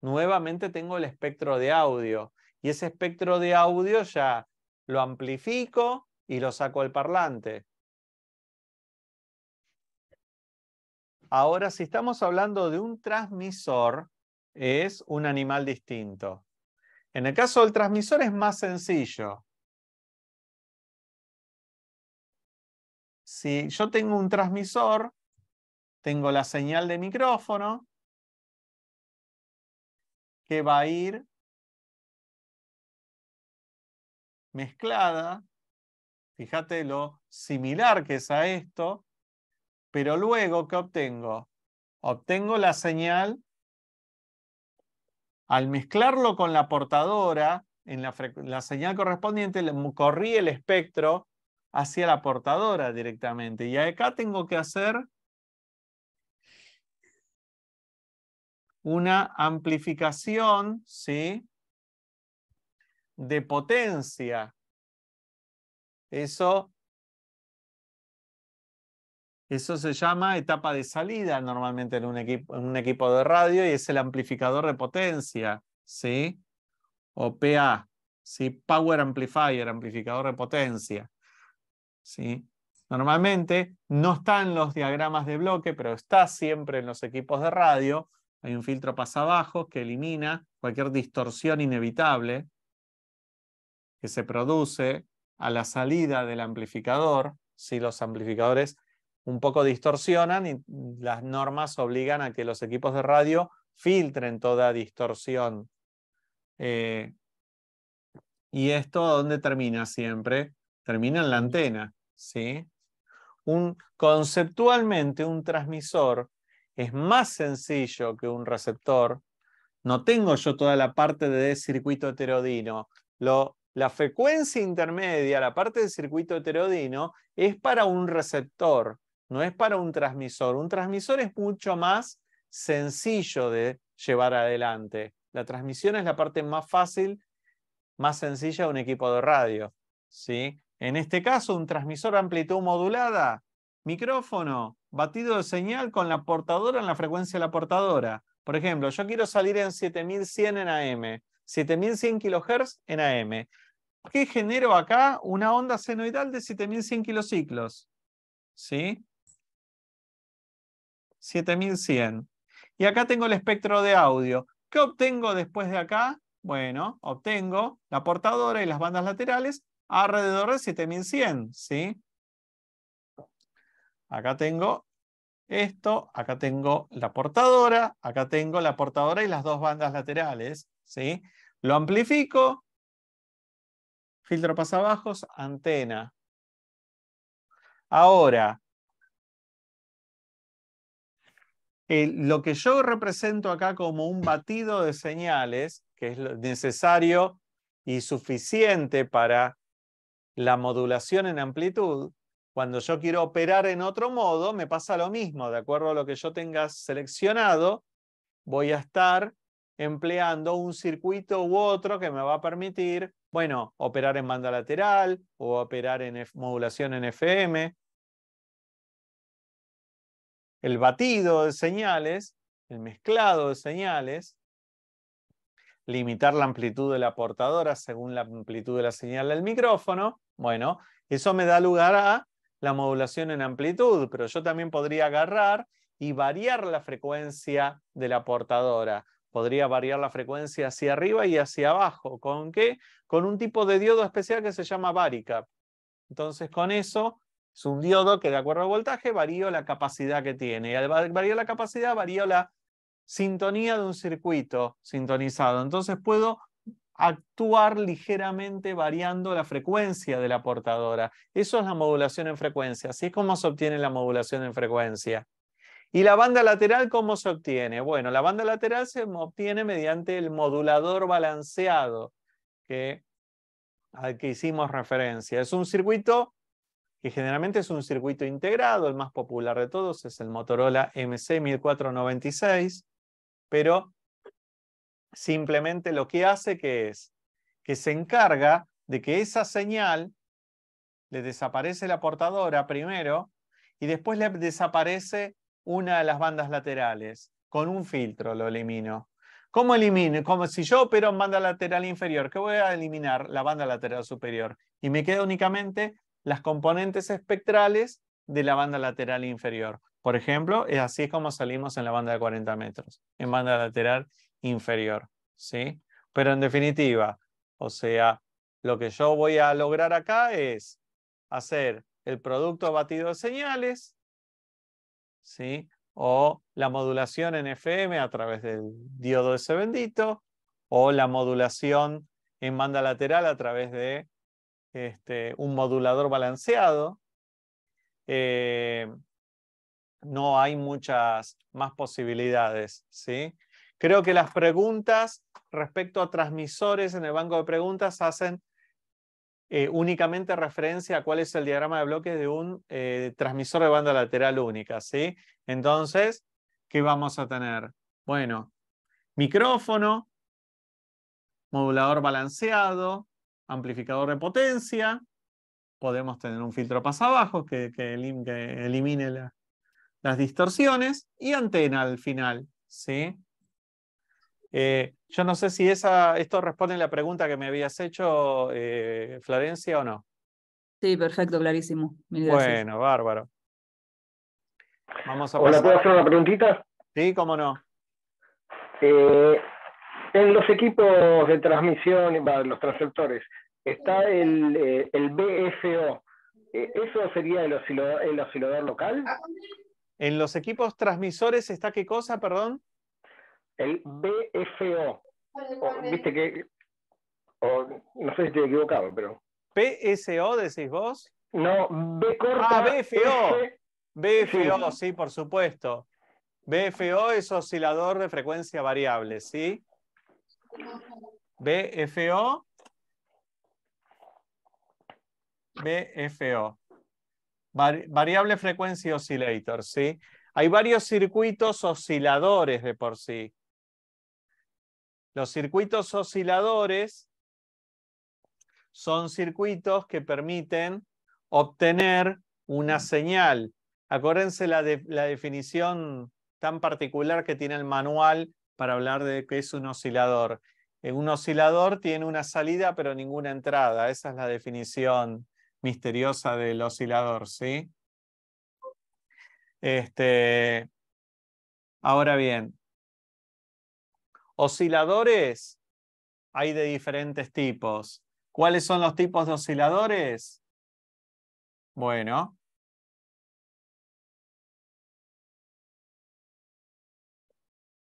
Nuevamente tengo el espectro de audio. Y ese espectro de audio ya lo amplifico y lo saco al parlante. Ahora, si estamos hablando de un transmisor, es un animal distinto. En el caso del transmisor es más sencillo. Si yo tengo un transmisor, tengo la señal de micrófono que va a ir mezclada. Fíjate lo similar que es a esto. Pero luego, ¿qué obtengo? Obtengo la señal al mezclarlo con la portadora, en la, la señal correspondiente, corrí el espectro hacia la portadora directamente. Y acá tengo que hacer una amplificación ¿sí? de potencia. Eso eso se llama etapa de salida normalmente en un, equipo, un equipo de radio y es el amplificador de potencia, ¿sí? O PA, Power Amplifier, amplificador de potencia, ¿sí? Normalmente no está en los diagramas de bloque, pero está siempre en los equipos de radio. Hay un filtro pasabajo que elimina cualquier distorsión inevitable que se produce a la salida del amplificador. Si los amplificadores un poco distorsionan y las normas obligan a que los equipos de radio filtren toda distorsión. Eh, ¿Y esto dónde termina siempre? Termina en la antena. ¿sí? Un, conceptualmente un transmisor es más sencillo que un receptor. No tengo yo toda la parte de circuito heterodino. la frecuencia intermedia, la parte del circuito heterodino, es para un receptor no es para un transmisor. Un transmisor es mucho más sencillo de llevar adelante. La transmisión es la parte más fácil, más sencilla de un equipo de radio. ¿sí? En este caso, un transmisor amplitud modulada, micrófono, batido de señal con la portadora en la frecuencia de la portadora. Por ejemplo, yo quiero salir en 7100 en AM, 7100 kHz en AM. ¿Qué genero acá? Una onda senoidal de 7100 kilociclos. ¿Sí? 7100. Y acá tengo el espectro de audio. ¿Qué obtengo después de acá? Bueno, obtengo la portadora y las bandas laterales alrededor de 7100, ¿sí? Acá tengo esto, acá tengo la portadora, acá tengo la portadora y las dos bandas laterales, ¿sí? Lo amplifico, filtro pasabajos, antena. Ahora, Eh, lo que yo represento acá como un batido de señales, que es necesario y suficiente para la modulación en amplitud, cuando yo quiero operar en otro modo, me pasa lo mismo. De acuerdo a lo que yo tenga seleccionado, voy a estar empleando un circuito u otro que me va a permitir, bueno, operar en banda lateral o operar en modulación en FM el batido de señales, el mezclado de señales, limitar la amplitud de la portadora según la amplitud de la señal del micrófono, bueno, eso me da lugar a la modulación en amplitud, pero yo también podría agarrar y variar la frecuencia de la portadora. Podría variar la frecuencia hacia arriba y hacia abajo. ¿Con qué? Con un tipo de diodo especial que se llama varicap. Entonces, con eso es un diodo que de acuerdo al voltaje varía la capacidad que tiene. Y al variar la capacidad varía la sintonía de un circuito sintonizado. Entonces puedo actuar ligeramente variando la frecuencia de la portadora. Eso es la modulación en frecuencia. Así es como se obtiene la modulación en frecuencia. ¿Y la banda lateral cómo se obtiene? Bueno, la banda lateral se obtiene mediante el modulador balanceado que, al que hicimos referencia. Es un circuito que generalmente es un circuito integrado, el más popular de todos es el Motorola MC1496, pero simplemente lo que hace que es que se encarga de que esa señal le desaparece la portadora primero y después le desaparece una de las bandas laterales. Con un filtro lo elimino. ¿Cómo elimino? Como si yo opero en banda lateral inferior, que voy a eliminar? La banda lateral superior. Y me queda únicamente las componentes espectrales de la banda lateral inferior. Por ejemplo, es así como salimos en la banda de 40 metros, en banda lateral inferior. ¿sí? Pero en definitiva, o sea, lo que yo voy a lograr acá es hacer el producto batido de señales, ¿sí? o la modulación en FM a través del diodo ese bendito, o la modulación en banda lateral a través de este, un modulador balanceado. Eh, no hay muchas más posibilidades. ¿sí? Creo que las preguntas respecto a transmisores en el banco de preguntas hacen eh, únicamente referencia a cuál es el diagrama de bloques de un eh, transmisor de banda lateral única. ¿sí? Entonces, ¿qué vamos a tener? Bueno, micrófono, modulador balanceado, amplificador de potencia, podemos tener un filtro pasa abajo que, elimine las distorsiones y antena al final. ¿sí? Eh, yo no sé si esa, esto responde a la pregunta que me habías hecho, eh, Florencia, o no. Sí, perfecto, clarísimo. bueno, bárbaro. Vamos a ¿puedo hacer una preguntita? Sí, cómo no. Eh, en los equipos de transmisión, los transceptores, está el, eh, BFO. E, ¿Eso sería el oscilador, el oscilador local? Ah. En los equipos transmisores está qué cosa, perdón? El BFO. Viste que. no sé si estoy equivocado, pero. ¿PSO decís vos? No, B corta. Ah, BFO. BFO, sí, por supuesto. BFO es oscilador de frecuencia variable, ¿sí? BFO. BFO. variable frecuencia Oscillator, ¿sí? Hay varios circuitos osciladores de por sí. Los circuitos osciladores son circuitos que permiten obtener una señal. Acuérdense la, la definición tan particular que tiene el manual para hablar de qué es un oscilador. Eh, un oscilador tiene una salida pero ninguna entrada. Esa es la definición misteriosa del oscilador, ¿sí? Este, ahora bien, osciladores hay de diferentes tipos. ¿Cuáles son los tipos de osciladores? Bueno,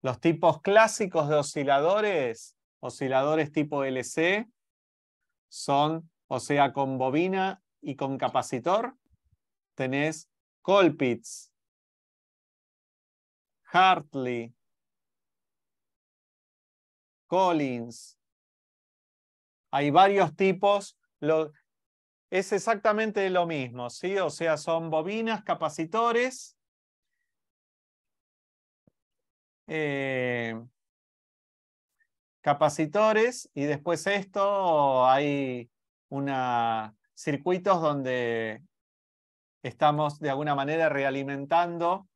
Los tipos clásicos de osciladores, osciladores tipo LC, son, o sea, con bobina y con capacitor, tenés Colpitts, Hartley, Collins. Hay varios tipos. es exactamente lo mismo, ¿sí? O sea, son bobinas, capacitores Eh, capacitores y después esto hay una, circuitos donde estamos de alguna manera realimentando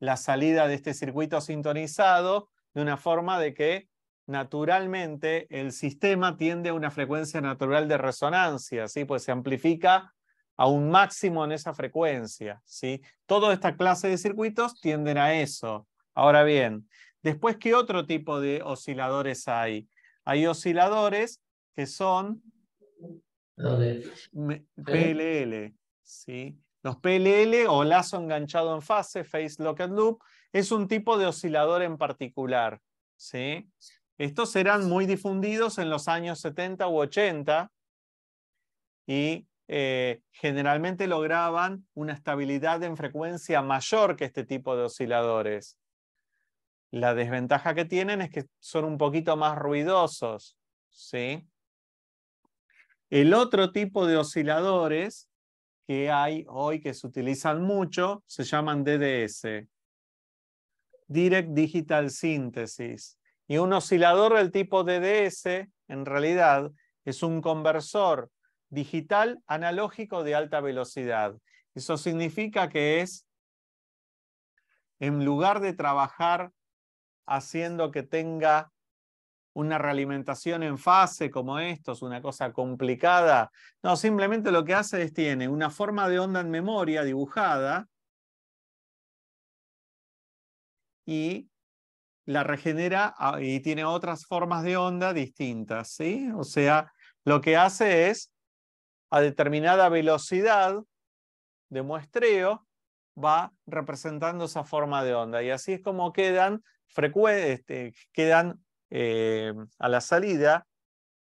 la salida de este circuito sintonizado de una forma de que naturalmente el sistema tiende a una frecuencia natural de resonancia, ¿sí? pues se amplifica a un máximo en esa frecuencia. ¿sí? Toda esta clase de circuitos tienden a eso. Ahora bien, después, ¿qué otro tipo de osciladores hay? Hay osciladores que son PLL, ¿sí? Los PLL o lazo enganchado en fase, face locked loop, es un tipo de oscilador en particular. ¿sí? Estos eran muy difundidos en los años 70 u 80 y eh, generalmente lograban una estabilidad en frecuencia mayor que este tipo de osciladores. La desventaja que tienen es que son un poquito más ruidosos. ¿sí? El otro tipo de osciladores que hay hoy que se utilizan mucho se llaman DDS, Direct Digital Synthesis. Y un oscilador del tipo DDS, en realidad, es un conversor digital analógico de alta velocidad. Eso significa que es, en lugar de trabajar haciendo que tenga una realimentación en fase como esto, es una cosa complicada. No, simplemente lo que hace es tiene una forma de onda en memoria dibujada y la regenera ah, y tiene otras formas de onda distintas, ¿sí? O sea, lo que hace es a determinada velocidad de muestreo va representando esa forma de onda. Y así es como quedan, este, quedan eh, a la salida,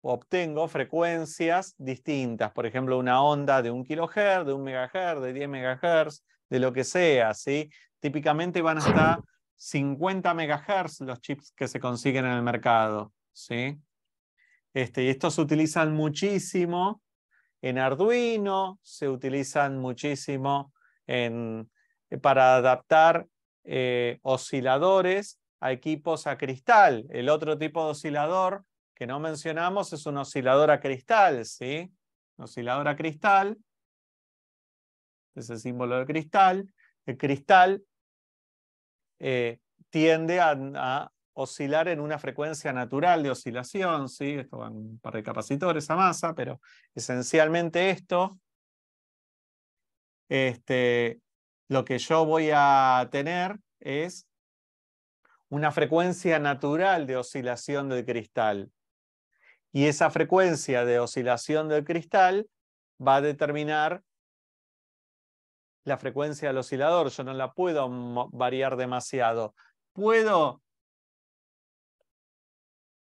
obtengo frecuencias distintas. Por ejemplo, una onda de 1 kHz, de 1 MHz, de 10 MHz, de lo que sea. ¿sí? Típicamente van hasta 50 MHz los chips que se consiguen en el mercado. ¿sí? Este, y estos se utilizan muchísimo en Arduino, se utilizan muchísimo en eh, para adaptar eh, osciladores a equipos a cristal. El otro tipo de oscilador que no mencionamos es un oscilador a cristal, ¿sí? Oscilador a cristal, ese símbolo de cristal. El cristal eh, tiende a, oscilar en una frecuencia natural de oscilación, ¿sí? Esto van un par de capacitores a masa, pero esencialmente esto este, lo que yo voy a tener es una frecuencia natural de oscilación del cristal. Y esa frecuencia de oscilación del cristal va a determinar la frecuencia del oscilador. Yo no la puedo variar demasiado. Puedo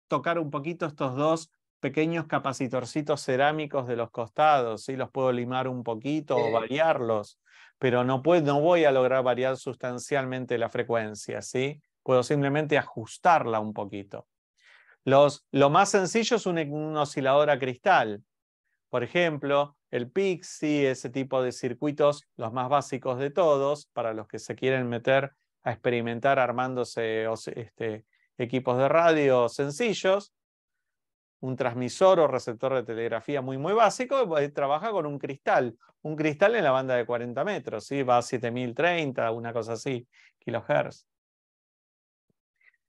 tocar un poquito estos dos pequeños capacitorcitos cerámicos de los costados, los puedo limar un poquito o variarlos, pero no, voy a lograr variar sustancialmente la frecuencia, ¿sí? Puedo simplemente ajustarla un poquito. lo más sencillo es un, oscilador a cristal. Por ejemplo, el Pixie, ese tipo de circuitos, los más básicos de todos, para los que se quieren meter a experimentar armándose este, equipos de radio sencillos, un transmisor o receptor de telegrafía muy, muy básico, eh, trabaja con un cristal, un cristal en la banda de 40 metros, ¿sí? va a 7030, una cosa así, kilohertz.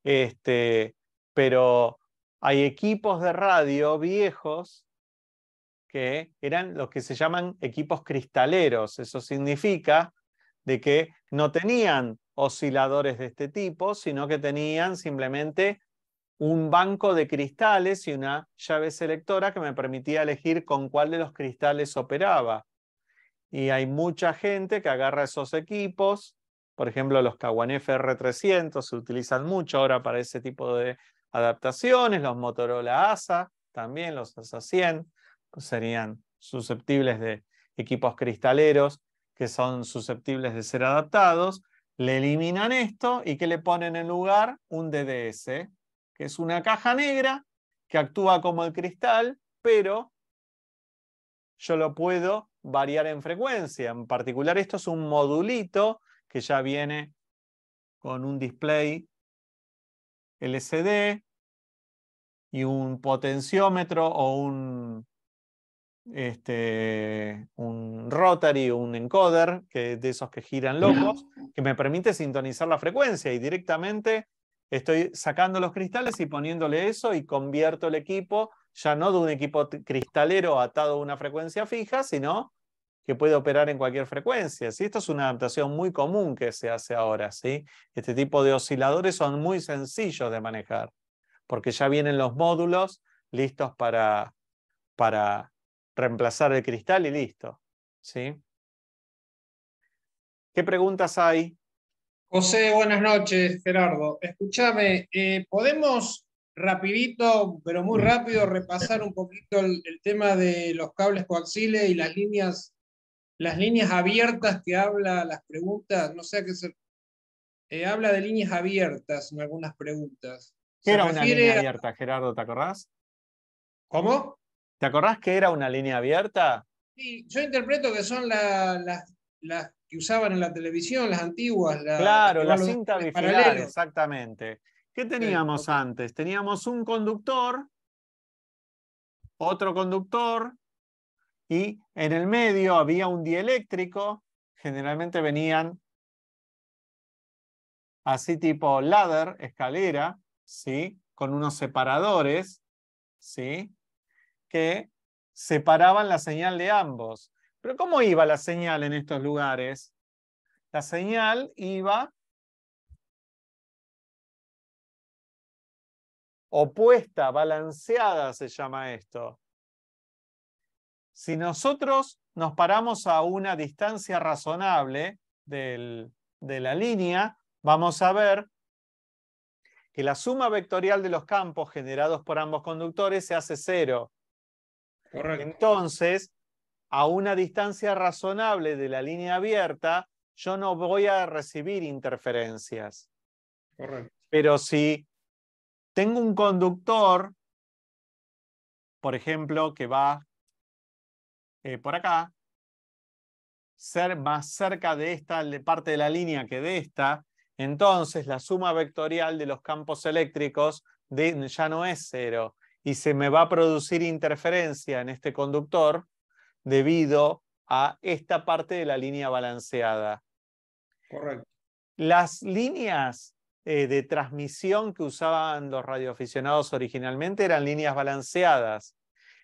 Este, pero hay equipos de radio viejos que eran los que se llaman equipos cristaleros. Eso significa de que no tenían osciladores de este tipo, sino que tenían simplemente un banco de cristales y una llave selectora que me permitía elegir con cuál de los cristales operaba. Y hay mucha gente que agarra esos equipos, por ejemplo los Kawan fr 300 se utilizan mucho ahora para ese tipo de adaptaciones, los Motorola ASA también, los ASA 100, pues serían susceptibles de equipos cristaleros que son susceptibles de ser adaptados, le eliminan esto y que le ponen en lugar un DDS, es una caja negra que actúa como el cristal, pero yo lo puedo variar en frecuencia. En particular, esto es un modulito que ya viene con un display LCD y un potenciómetro o un, este, un rotary, un encoder, que de esos que giran locos, que me permite sintonizar la frecuencia y directamente Estoy sacando los cristales y poniéndole eso y convierto el equipo ya no de un equipo cristalero atado a una frecuencia fija, sino que puede operar en cualquier frecuencia. Esto es una adaptación muy común que se hace ahora. ¿sí? Este tipo de osciladores son muy sencillos de manejar, porque ya vienen los módulos listos para, para reemplazar el cristal y listo. ¿sí? ¿Qué preguntas hay? José, buenas noches, Gerardo. Escúchame, eh, ¿podemos rapidito, pero muy rápido, repasar un poquito el, tema de los cables coaxiles y las líneas, las líneas abiertas que habla las preguntas? No sé a qué se... Eh, habla de líneas abiertas en algunas preguntas. ¿Qué era una línea abierta, Gerardo? ¿Te acordás? ¿Cómo? ¿Te acordás que era una línea abierta? Sí, yo interpreto que son la, las que usaban en la televisión, las antiguas. claro, la cinta bifilar, exactamente. ¿Qué teníamos antes? Teníamos un conductor, otro conductor, y en el medio había un dieléctrico, generalmente venían así tipo ladder, escalera, ¿sí? con unos separadores, ¿sí? que separaban la señal de ambos. Pero ¿cómo iba la señal en estos lugares? La señal iba opuesta, balanceada se llama esto. Si nosotros nos paramos a una distancia razonable de la línea, vamos a ver que la suma vectorial de los campos generados por ambos conductores se hace cero. Entonces, a una distancia razonable de la línea abierta, yo no voy a recibir interferencias. Correcto. Pero si tengo un conductor, por ejemplo, que va eh, por acá, ser más cerca de esta parte de la línea que de esta, entonces la suma vectorial de los campos eléctricos ya no es cero y se me va a producir interferencia en este conductor debido a esta parte de la línea balanceada. Correcto. Las líneas eh, de transmisión que usaban los radioaficionados originalmente eran líneas balanceadas.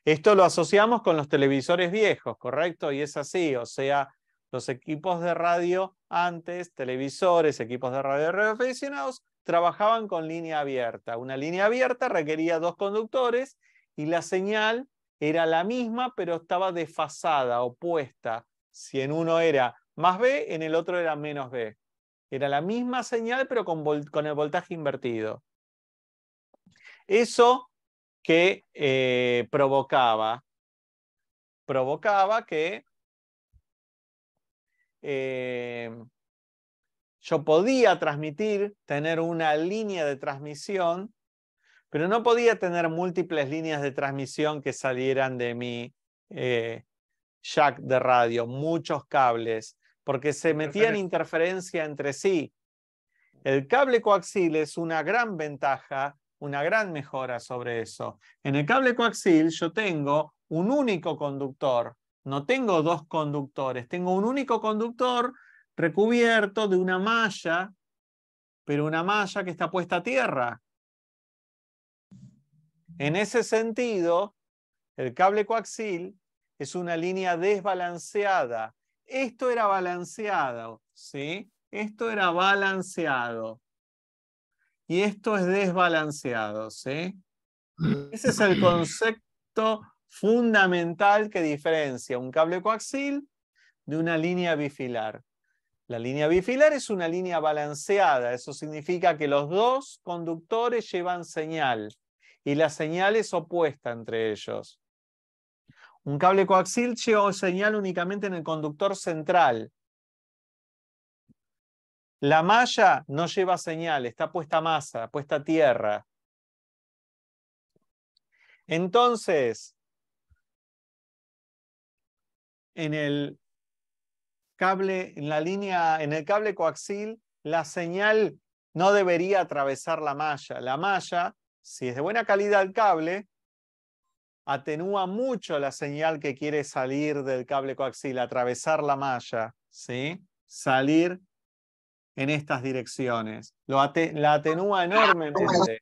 Esto lo asociamos con los televisores viejos, ¿correcto? Y es así, o sea, los equipos de radio antes, televisores, equipos de de radioaficionados, trabajaban con línea abierta. Una línea abierta requería dos conductores y la señal era la misma, pero estaba desfasada, opuesta. Si en uno era más B, en el otro era menos B. Era la misma señal, pero con, el voltaje invertido. Eso que eh, provocaba, provocaba que eh, yo podía transmitir, tener una línea de transmisión pero no podía tener múltiples líneas de transmisión que salieran de mi eh, jack de radio, muchos cables, porque se metían interferencia entre sí. El cable coaxil es una gran ventaja, una gran mejora sobre eso. En el cable coaxil yo tengo un único conductor, no tengo dos conductores, tengo un único conductor recubierto de una malla, pero una malla que está puesta a tierra. En ese sentido, el cable coaxil es una línea desbalanceada. Esto era balanceado, ¿sí? Esto era balanceado. Y esto es desbalanceado, ¿sí? Ese es el concepto fundamental que diferencia un cable coaxil de una línea bifilar. La línea bifilar es una línea balanceada, eso significa que los dos conductores llevan señal y la señal es opuesta entre ellos. Un cable coaxil lleva señal únicamente en el conductor central. La malla no lleva señal, está puesta masa, puesta tierra. Entonces, en el cable, en la línea, en el cable coaxil, la señal no debería atravesar la malla. La malla si es de buena calidad el cable, atenúa mucho la señal que quiere salir del cable coaxil, atravesar la malla, ¿sí? salir en estas direcciones. Lo la atenúa enormemente.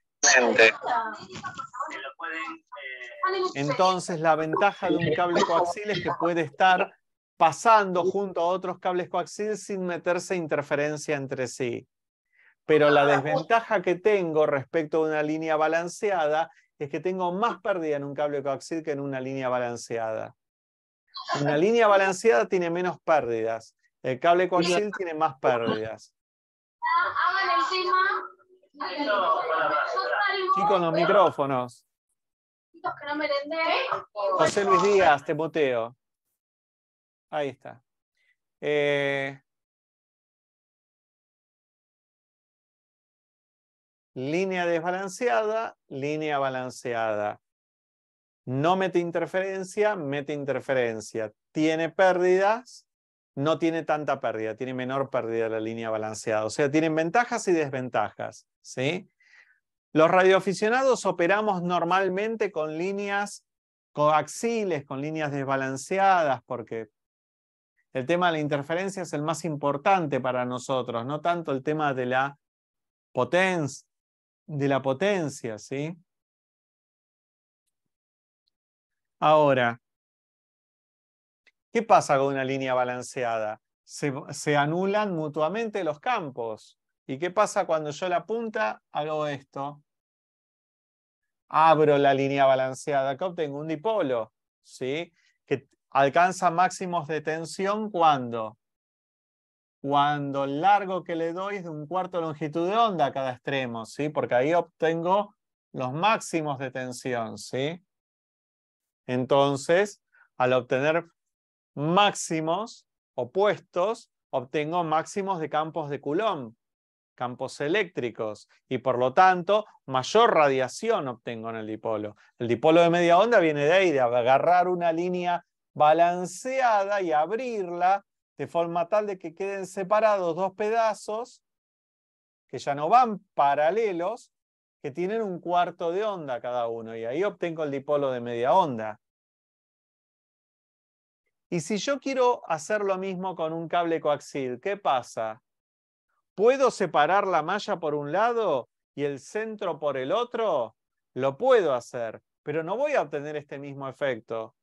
Entonces, la ventaja de un cable coaxil es que puede estar pasando junto a otros cables coaxil sin meterse interferencia entre sí. Pero la ah, desventaja que tengo respecto a una línea balanceada es que tengo más pérdida en un cable coaxil que en una línea balanceada. Una línea balanceada tiene menos pérdidas. El cable coaxil tiene más pérdidas. Chicos, los micrófonos. José Luis Díaz, te muteo. Ahí está. Eh, línea desbalanceada, línea balanceada. No mete interferencia, mete interferencia. Tiene pérdidas, no tiene tanta pérdida, tiene menor pérdida la línea balanceada. O sea, tienen ventajas y desventajas. ¿sí? Los radioaficionados operamos normalmente con líneas coaxiles, con líneas desbalanceadas, porque el tema de la interferencia es el más importante para nosotros, no tanto el tema de la potencia, de la potencia, ¿sí? Ahora, ¿qué pasa con una línea balanceada? Se, se, anulan mutuamente los campos. ¿Y qué pasa cuando yo la punta hago esto? Abro la línea balanceada, que obtengo un dipolo, ¿sí? Que alcanza máximos de tensión cuando cuando el largo que le doy es de un cuarto de longitud de onda a cada extremo, ¿sí? Porque ahí obtengo los máximos de tensión, ¿sí? Entonces, al obtener máximos opuestos, obtengo máximos de campos de Coulomb, campos eléctricos, y por lo tanto, mayor radiación obtengo en el dipolo. El dipolo de media onda viene de ahí, de agarrar una línea balanceada y abrirla de forma tal de que queden separados dos pedazos que ya no van paralelos, que tienen un cuarto de onda cada uno, y ahí obtengo el dipolo de media onda. Y si yo quiero hacer lo mismo con un cable coaxil, ¿qué pasa? ¿Puedo separar la malla por un lado y el centro por el otro? Lo puedo hacer, pero no voy a obtener este mismo efecto.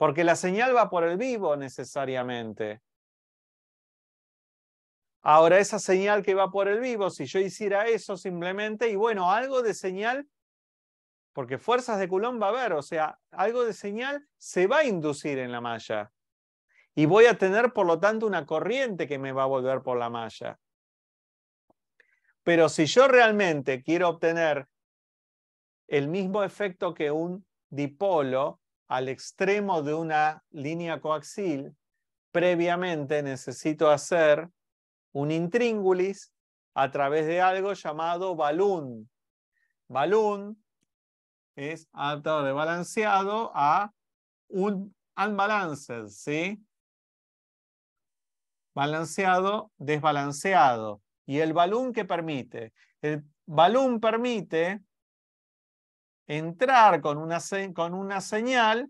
Porque la señal va por el vivo necesariamente. Ahora, esa señal que va por el vivo, si yo hiciera eso simplemente, y bueno, algo de señal, porque fuerzas de Coulomb va a haber, o sea, algo de señal se va a inducir en la malla. Y voy a tener, por lo tanto, una corriente que me va a volver por la malla. Pero si yo realmente quiero obtener el mismo efecto que un dipolo, al extremo de una línea coaxil, previamente necesito hacer un intríngulis a través de algo llamado balún. Balún es adaptador de balanceado a un unbalanced, ¿sí? Balanceado, desbalanceado. Y el balón que permite. El balón permite entrar con una, con una señal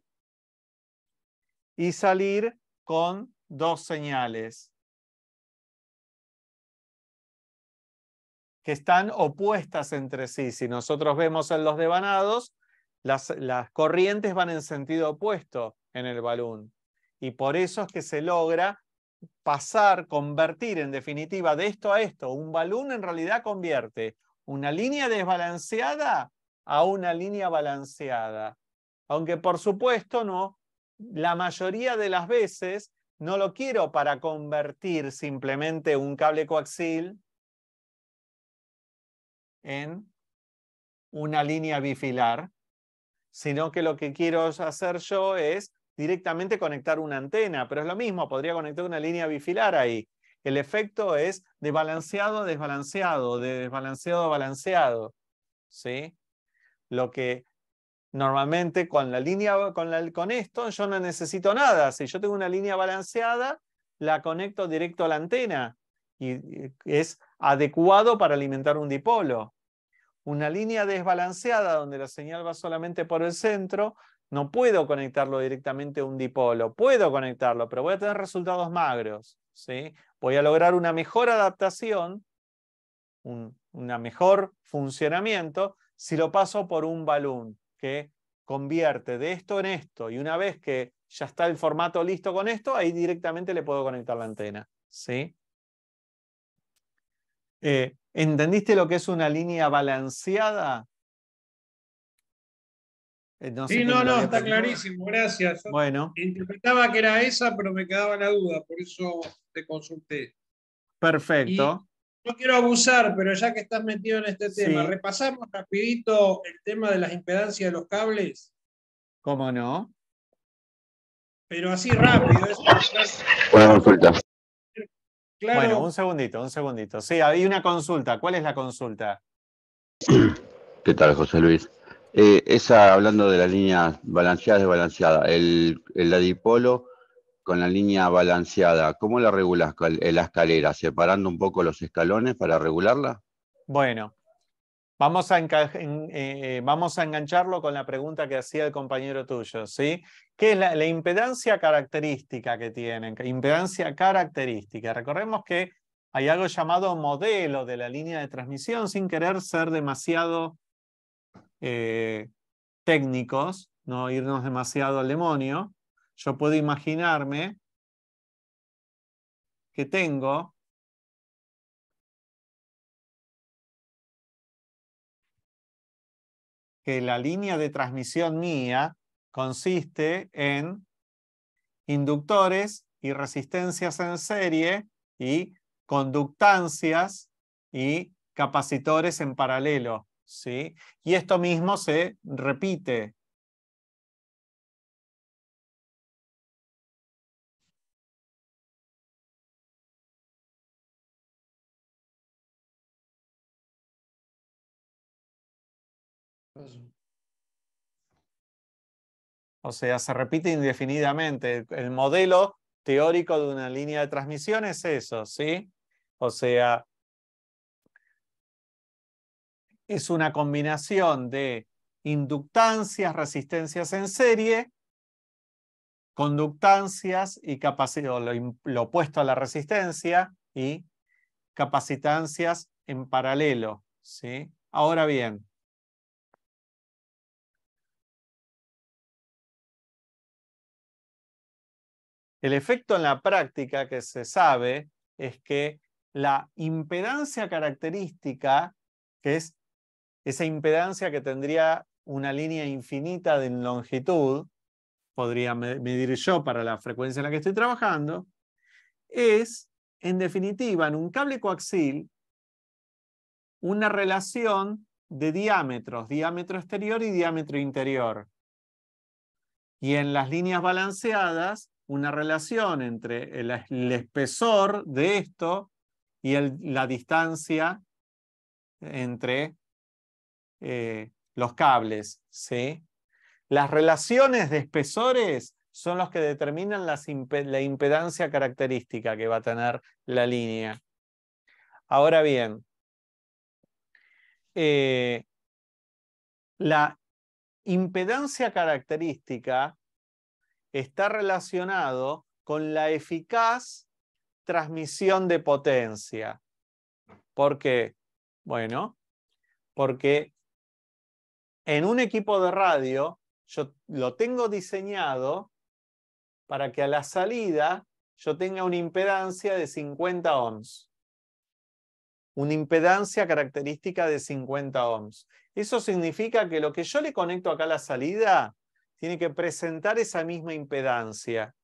y salir con dos señales que están opuestas entre sí. Si nosotros vemos en los devanados, las, las corrientes van en sentido opuesto en el balón. Y por eso es que se logra pasar, convertir en definitiva de esto a esto. Un balón en realidad convierte una línea desbalanceada a una línea balanceada. Aunque por supuesto no, la mayoría de las veces no lo quiero para convertir simplemente un cable coaxil en una línea bifilar, sino que lo que quiero hacer yo es directamente conectar una antena, pero es lo mismo, podría conectar una línea bifilar ahí. El efecto es de balanceado a desbalanceado, de desbalanceado a balanceado. ¿sí? Lo que normalmente con la línea, con, con esto yo no necesito nada. Si yo tengo una línea balanceada, la conecto directo a la antena y es adecuado para alimentar un dipolo. Una línea desbalanceada donde la señal va solamente por el centro, no puedo conectarlo directamente a un dipolo. Puedo conectarlo, pero voy a tener resultados magros. ¿sí? Voy a lograr una mejor adaptación, un una mejor funcionamiento, si lo paso por un balón que convierte de esto en esto y una vez que ya está el formato listo con esto, ahí directamente le puedo conectar la antena. ¿sí? Eh, ¿Entendiste lo que es una línea balanceada? Eh, sí, no, no, está clarísimo, gracias. bueno. Interpretaba que era esa, pero me quedaba la duda, por eso te consulté. Perfecto no quiero abusar, pero ya que estás metido en este tema, repasamos rapidito el tema de las impedancias de los cables. ¿Cómo no? Pero así rápido. Es... consulta. Claro. Bueno, un segundito, un segundito. Sí, hay una consulta. ¿Cuál es la consulta? ¿Qué tal, José Luis? Eh, esa, hablando de las líneas balanceadas, desbalanceadas, el, el adipolo con la línea balanceada, ¿cómo la regulas eh, la escalera? ¿Separando un poco los escalones para regularla? Bueno, vamos a, eh, vamos a engancharlo con la pregunta que hacía el compañero tuyo, ¿sí? ¿Qué es la, impedancia característica que tienen? Impedancia característica. Recordemos que hay algo llamado modelo de la línea de transmisión, sin querer ser demasiado eh, técnicos, no irnos demasiado al demonio yo puedo imaginarme que tengo que la línea de transmisión mía consiste en inductores y resistencias en serie y conductancias y capacitores en paralelo. ¿sí? Y esto mismo se repite O sea, se repite indefinidamente. El modelo teórico de una línea de transmisión es eso, ¿sí? O sea, es una combinación de inductancias, resistencias en serie, conductancias y capacidad, lo, lo opuesto a la resistencia, y capacitancias en paralelo, ¿sí? Ahora bien, El efecto en la práctica que se sabe es que la impedancia característica, que es esa impedancia que tendría una línea infinita de longitud, podría medir yo para la frecuencia en la que estoy trabajando, es, en definitiva, en un cable coaxil, una relación de diámetros, diámetro exterior y diámetro interior. Y en las líneas balanceadas, una relación entre el, espesor de esto y la distancia entre eh, los cables. Las relaciones de espesores son los que determinan la impedancia característica que va a tener la línea. Ahora bien, eh, la impedancia característica está relacionado con la eficaz transmisión de potencia. ¿Por qué? Bueno, porque en un equipo de radio yo lo tengo diseñado para que a la salida yo tenga una impedancia de 50 ohms. Una impedancia característica de 50 ohms. Eso significa que lo que yo le conecto acá a la salida tiene que presentar esa misma impedancia.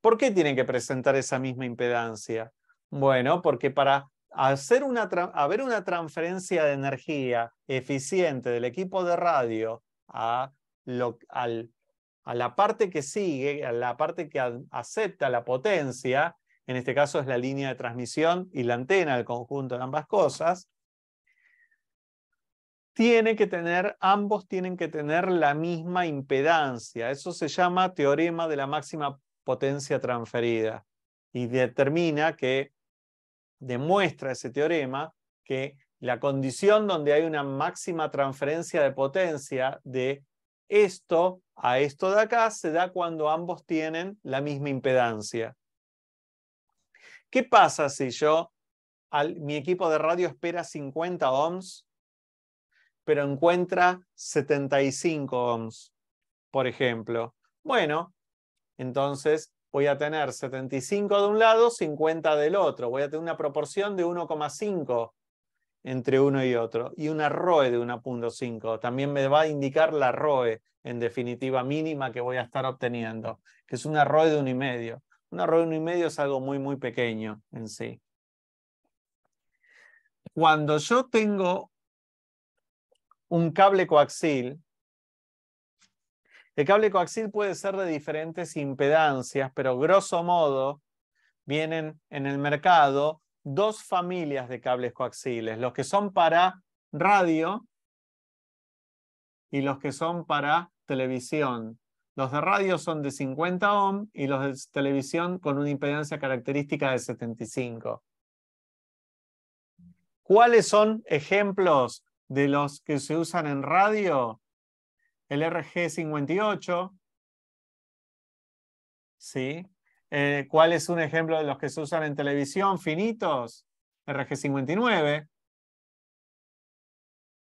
¿Por qué tiene que presentar esa misma impedancia? Bueno, porque para hacer una, haber una transferencia de energía eficiente del equipo de radio a, la parte que sigue, a la parte que acepta la potencia, en este caso es la línea de transmisión y la antena, el conjunto de ambas cosas, que tener, ambos tienen que tener la misma impedancia. Eso se llama teorema de la máxima potencia transferida y determina que, demuestra ese teorema que la condición donde hay una máxima transferencia de potencia de esto a esto de acá se da cuando ambos tienen la misma impedancia. ¿Qué pasa si yo, al, mi equipo de radio espera 50 ohms pero encuentra 75 ohms, por ejemplo. Bueno, entonces voy a tener 75 de un lado, 50 del otro. Voy a tener una proporción de 1,5 entre uno y otro. Y una ROE de 1.5. También me va a indicar la ROE, en definitiva, mínima que voy a estar obteniendo, que es una ROE de 1,5. Una ROE de 1,5 es algo muy, muy pequeño en sí. Cuando yo tengo un cable coaxil. El cable coaxil puede ser de diferentes impedancias, pero grosso modo vienen en el mercado dos familias de cables coaxiles, los que son para radio y los que son para televisión. Los de radio son de 50 ohm y los de televisión con una impedancia característica de 75. ¿Cuáles son ejemplos de los que se usan en radio, el RG58, ¿sí? Eh, ¿Cuál es un ejemplo de los que se usan en televisión? Finitos, RG59.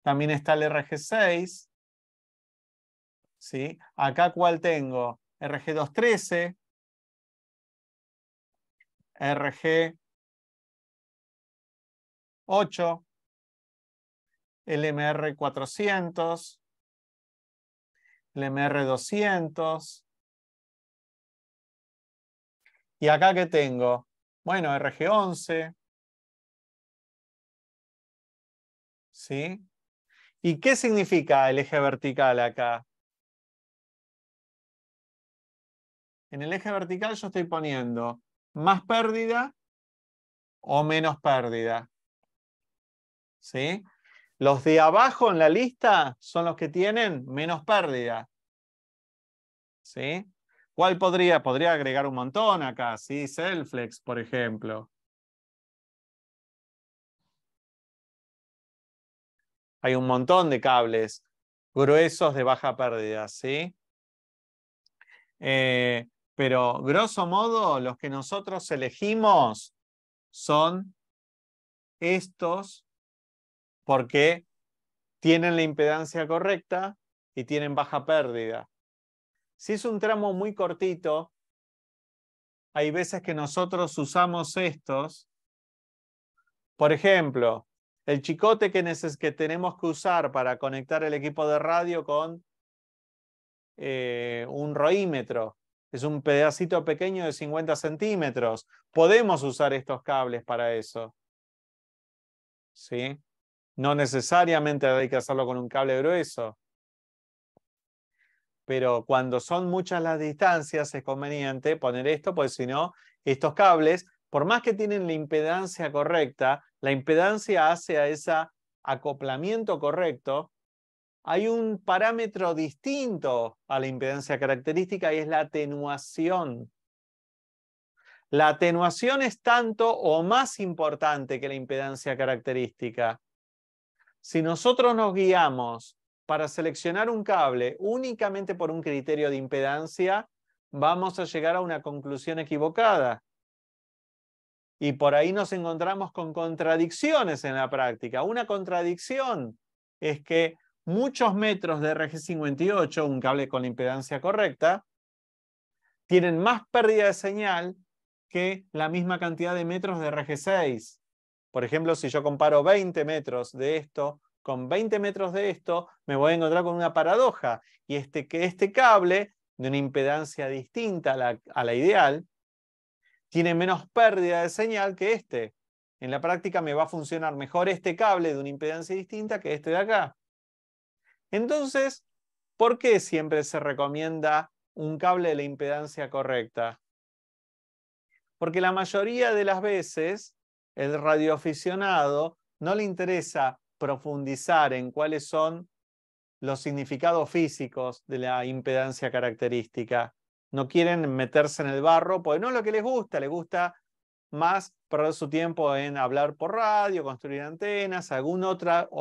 También está el RG6. ¿Sí? Acá cuál tengo? RG213, RG8, el MR400, el 200 Y acá que tengo, bueno, RG11. ¿Sí? ¿Y qué significa el eje vertical acá? En el eje vertical yo estoy poniendo más pérdida o menos pérdida. ¿Sí? Los de abajo en la lista son los que tienen menos pérdida. ¿Sí? ¿Cuál podría? Podría agregar un montón acá, ¿sí? Selflex, por ejemplo. Hay un montón de cables gruesos de baja pérdida, ¿sí? Eh, pero grosso modo, los que nosotros elegimos son estos porque tienen la impedancia correcta y tienen baja pérdida. Si es un tramo muy cortito, hay veces que nosotros usamos estos. Por ejemplo, el chicote que, que tenemos que usar para conectar el equipo de radio con eh, un roímetro. Es un pedacito pequeño de 50 centímetros. Podemos usar estos cables para eso. ¿Sí? No necesariamente hay que hacerlo con un cable grueso, pero cuando son muchas las distancias es conveniente poner esto, porque si no, estos cables, por más que tienen la impedancia correcta, la impedancia hace a ese acoplamiento correcto, hay un parámetro distinto a la impedancia característica y es la atenuación. La atenuación es tanto o más importante que la impedancia característica. Si nosotros nos guiamos para seleccionar un cable únicamente por un criterio de impedancia, vamos a llegar a una conclusión equivocada. Y por ahí nos encontramos con contradicciones en la práctica. Una contradicción es que muchos metros de RG58, un cable con la impedancia correcta, tienen más pérdida de señal que la misma cantidad de metros de RG6. Por ejemplo, si yo comparo 20 metros de esto con 20 metros de esto, me voy a encontrar con una paradoja. Y este, que este cable, de una impedancia distinta a la, a la ideal, tiene menos pérdida de señal que este. En la práctica me va a funcionar mejor este cable de una impedancia distinta que este de acá. Entonces, ¿por qué siempre se recomienda un cable de la impedancia correcta? Porque la mayoría de las veces el radioaficionado no le interesa profundizar en cuáles son los significados físicos de la impedancia característica. No quieren meterse en el barro, pues no es lo que les gusta, les gusta más perder su tiempo en hablar por radio, construir antenas, algún o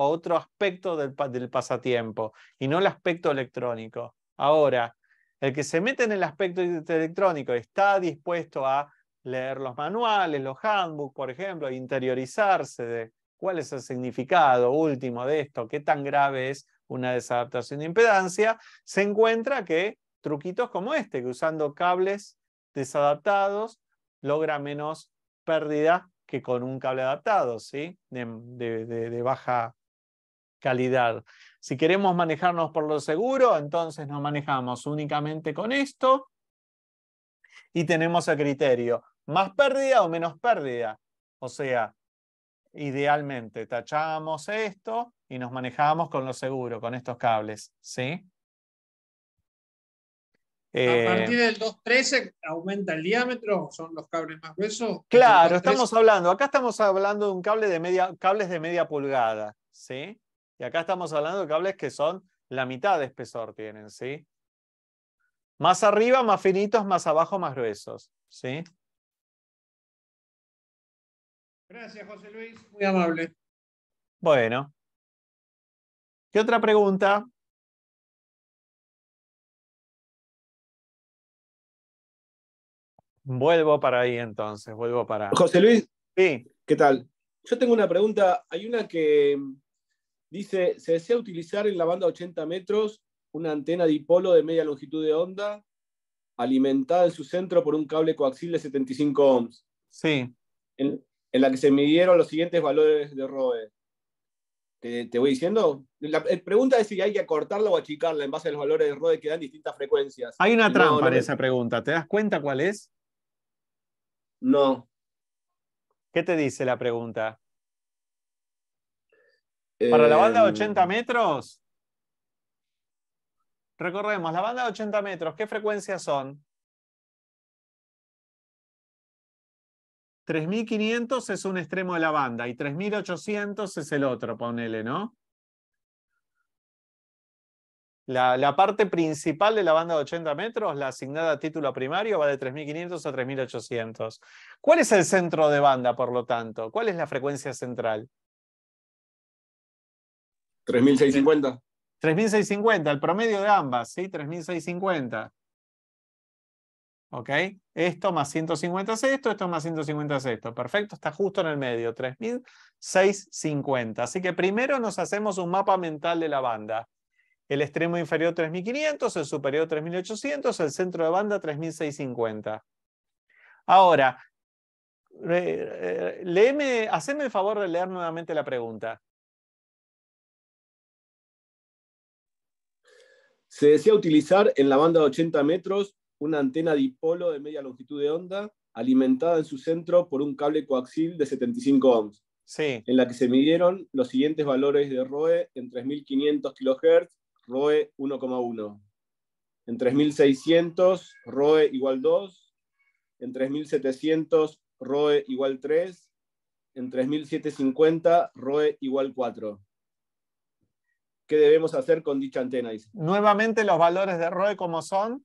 otro aspecto del, pasatiempo, y no el aspecto electrónico. Ahora, el que se mete en el aspecto electrónico está dispuesto a leer los manuales, los handbooks, por ejemplo, e interiorizarse de cuál es el significado último de esto, qué tan grave es una desadaptación de impedancia, se encuentra que truquitos como este, que usando cables desadaptados logra menos pérdida que con un cable adaptado, ¿sí? de baja calidad. Si queremos manejarnos por lo seguro, entonces nos manejamos únicamente con esto y tenemos el criterio más pérdida o menos pérdida. O sea, idealmente tachamos esto y nos manejamos con lo seguro, con estos cables. ¿sí? a eh, partir del 2.13 aumenta el diámetro, son los cables más gruesos. Claro, estamos hablando, acá estamos hablando de un cable de media, cables de media pulgada, ¿sí? Y acá estamos hablando de cables que son la mitad de espesor tienen, ¿sí? Más arriba, más finitos, más abajo, más gruesos, ¿sí? Gracias, José Luis. Muy amable. Bueno. ¿Qué otra pregunta? Vuelvo para ahí entonces, vuelvo para. José Luis. Sí. ¿Qué tal? Yo tengo una pregunta. Hay una que mm, dice: ¿se desea utilizar en la banda 80 metros una antena dipolo de media longitud de onda alimentada en su centro por un cable coaxil de 75 ohms? Sí. En, en la que se midieron los siguientes valores de ROE. ¿Te, voy diciendo? La, eh, pregunta es si hay que acortarla o achicarla en base a los valores de ROE que dan distintas frecuencias. Hay una trampa en esa pregunta. ¿Te das cuenta cuál es? No. ¿Qué te dice la pregunta? Para la banda de 80 em. metros, recorremos, la banda de 80 metros, ¿qué frecuencias son? 3500 es un extremo de la banda y 3800 es el otro, ponele, ¿no? La, la, parte principal de la banda de 80 metros, la asignada a título primario, va de 3500 a 3800. ¿Cuál es el centro de banda, por lo tanto? ¿Cuál es la frecuencia central? 3650. 3650, el promedio de ambas, ¿sí? 3650. ¿Ok? Esto más 150 es esto, esto más 150 es esto. Perfecto, está justo en el medio, 3650. Así que primero nos hacemos un mapa mental de la banda. El extremo inferior 3500, el superior 3800, el centro de banda 3650. Ahora, eh, léeme, haceme el favor de leer nuevamente la pregunta. Se desea utilizar en la banda de 80 metros una antena dipolo de media longitud de onda alimentada en su centro por un cable coaxil de 75 ohms, sí. en la que se midieron los siguientes valores de ROE en 3.500 kHz, ROE 1,1, en 3.600 ROE igual 2, en 3.700 ROE igual 3, en 3.750 ROE igual 4. ¿Qué debemos hacer con dicha antena? Nuevamente los valores de ROE como son.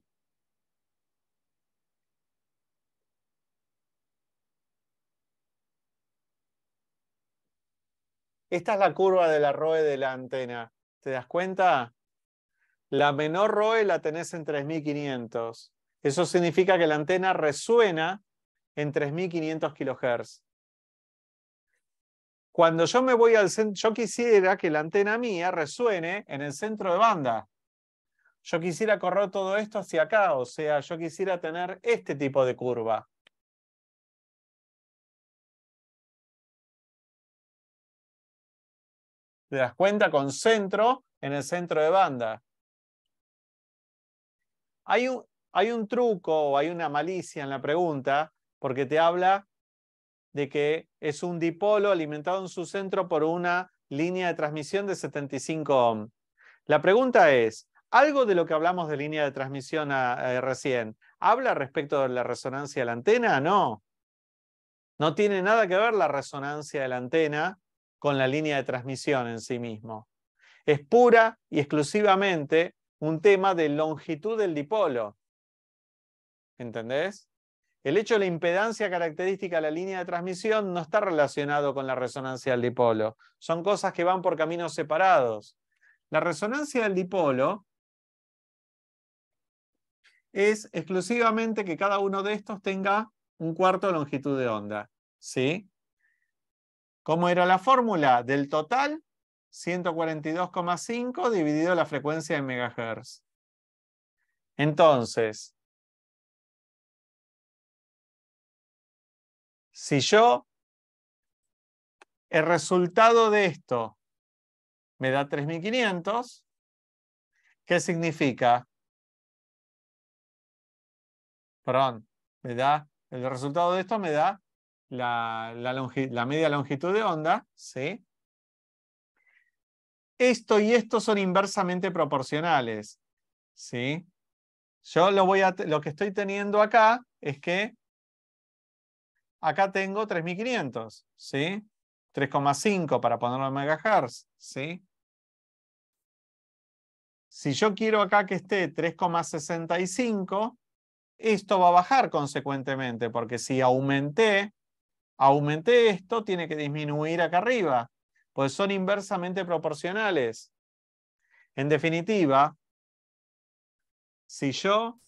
Esta es la curva de la ROE de la antena. ¿Te das cuenta? La menor ROE la tenés en 3500. Eso significa que la antena resuena en 3500 kHz. Cuando yo me voy al centro, yo quisiera que la antena mía resuene en el centro de banda. Yo quisiera correr todo esto hacia acá, o sea, yo quisiera tener este tipo de curva. ¿Te das cuenta? Con centro en el centro de banda. Hay un, truco o hay una malicia en la pregunta porque te habla de que es un dipolo alimentado en su centro por una línea de transmisión de 75 ohm. La pregunta es, algo de lo que hablamos de línea de transmisión ah, eh, recién, ¿habla respecto de la resonancia de la antena? No. No tiene nada que ver la resonancia de la antena con la línea de transmisión en sí mismo. Es pura y exclusivamente un tema de longitud del dipolo. ¿Entendés? El hecho de la impedancia característica de la línea de transmisión no está relacionado con la resonancia del dipolo. Son cosas que van por caminos separados. La resonancia del dipolo es exclusivamente que cada uno de estos tenga un cuarto de longitud de onda. ¿Sí? ¿Cómo era la fórmula? Del total, 142,5 dividido la frecuencia en megahertz. Entonces, si yo el resultado de esto me da 3500, ¿qué significa? Perdón, me da, el resultado de esto me da la, media longitud de onda, ¿sí? Esto y esto son inversamente proporcionales, ¿sí? Yo lo, voy a, lo que estoy teniendo acá es que acá tengo 3500, ¿sí? 3,5 para ponerlo en megahertz, ¿sí? Si yo quiero acá que esté 3,65, esto va a bajar consecuentemente, porque si aumenté aumenté esto, tiene que disminuir acá arriba, pues son inversamente proporcionales. En definitiva, si yo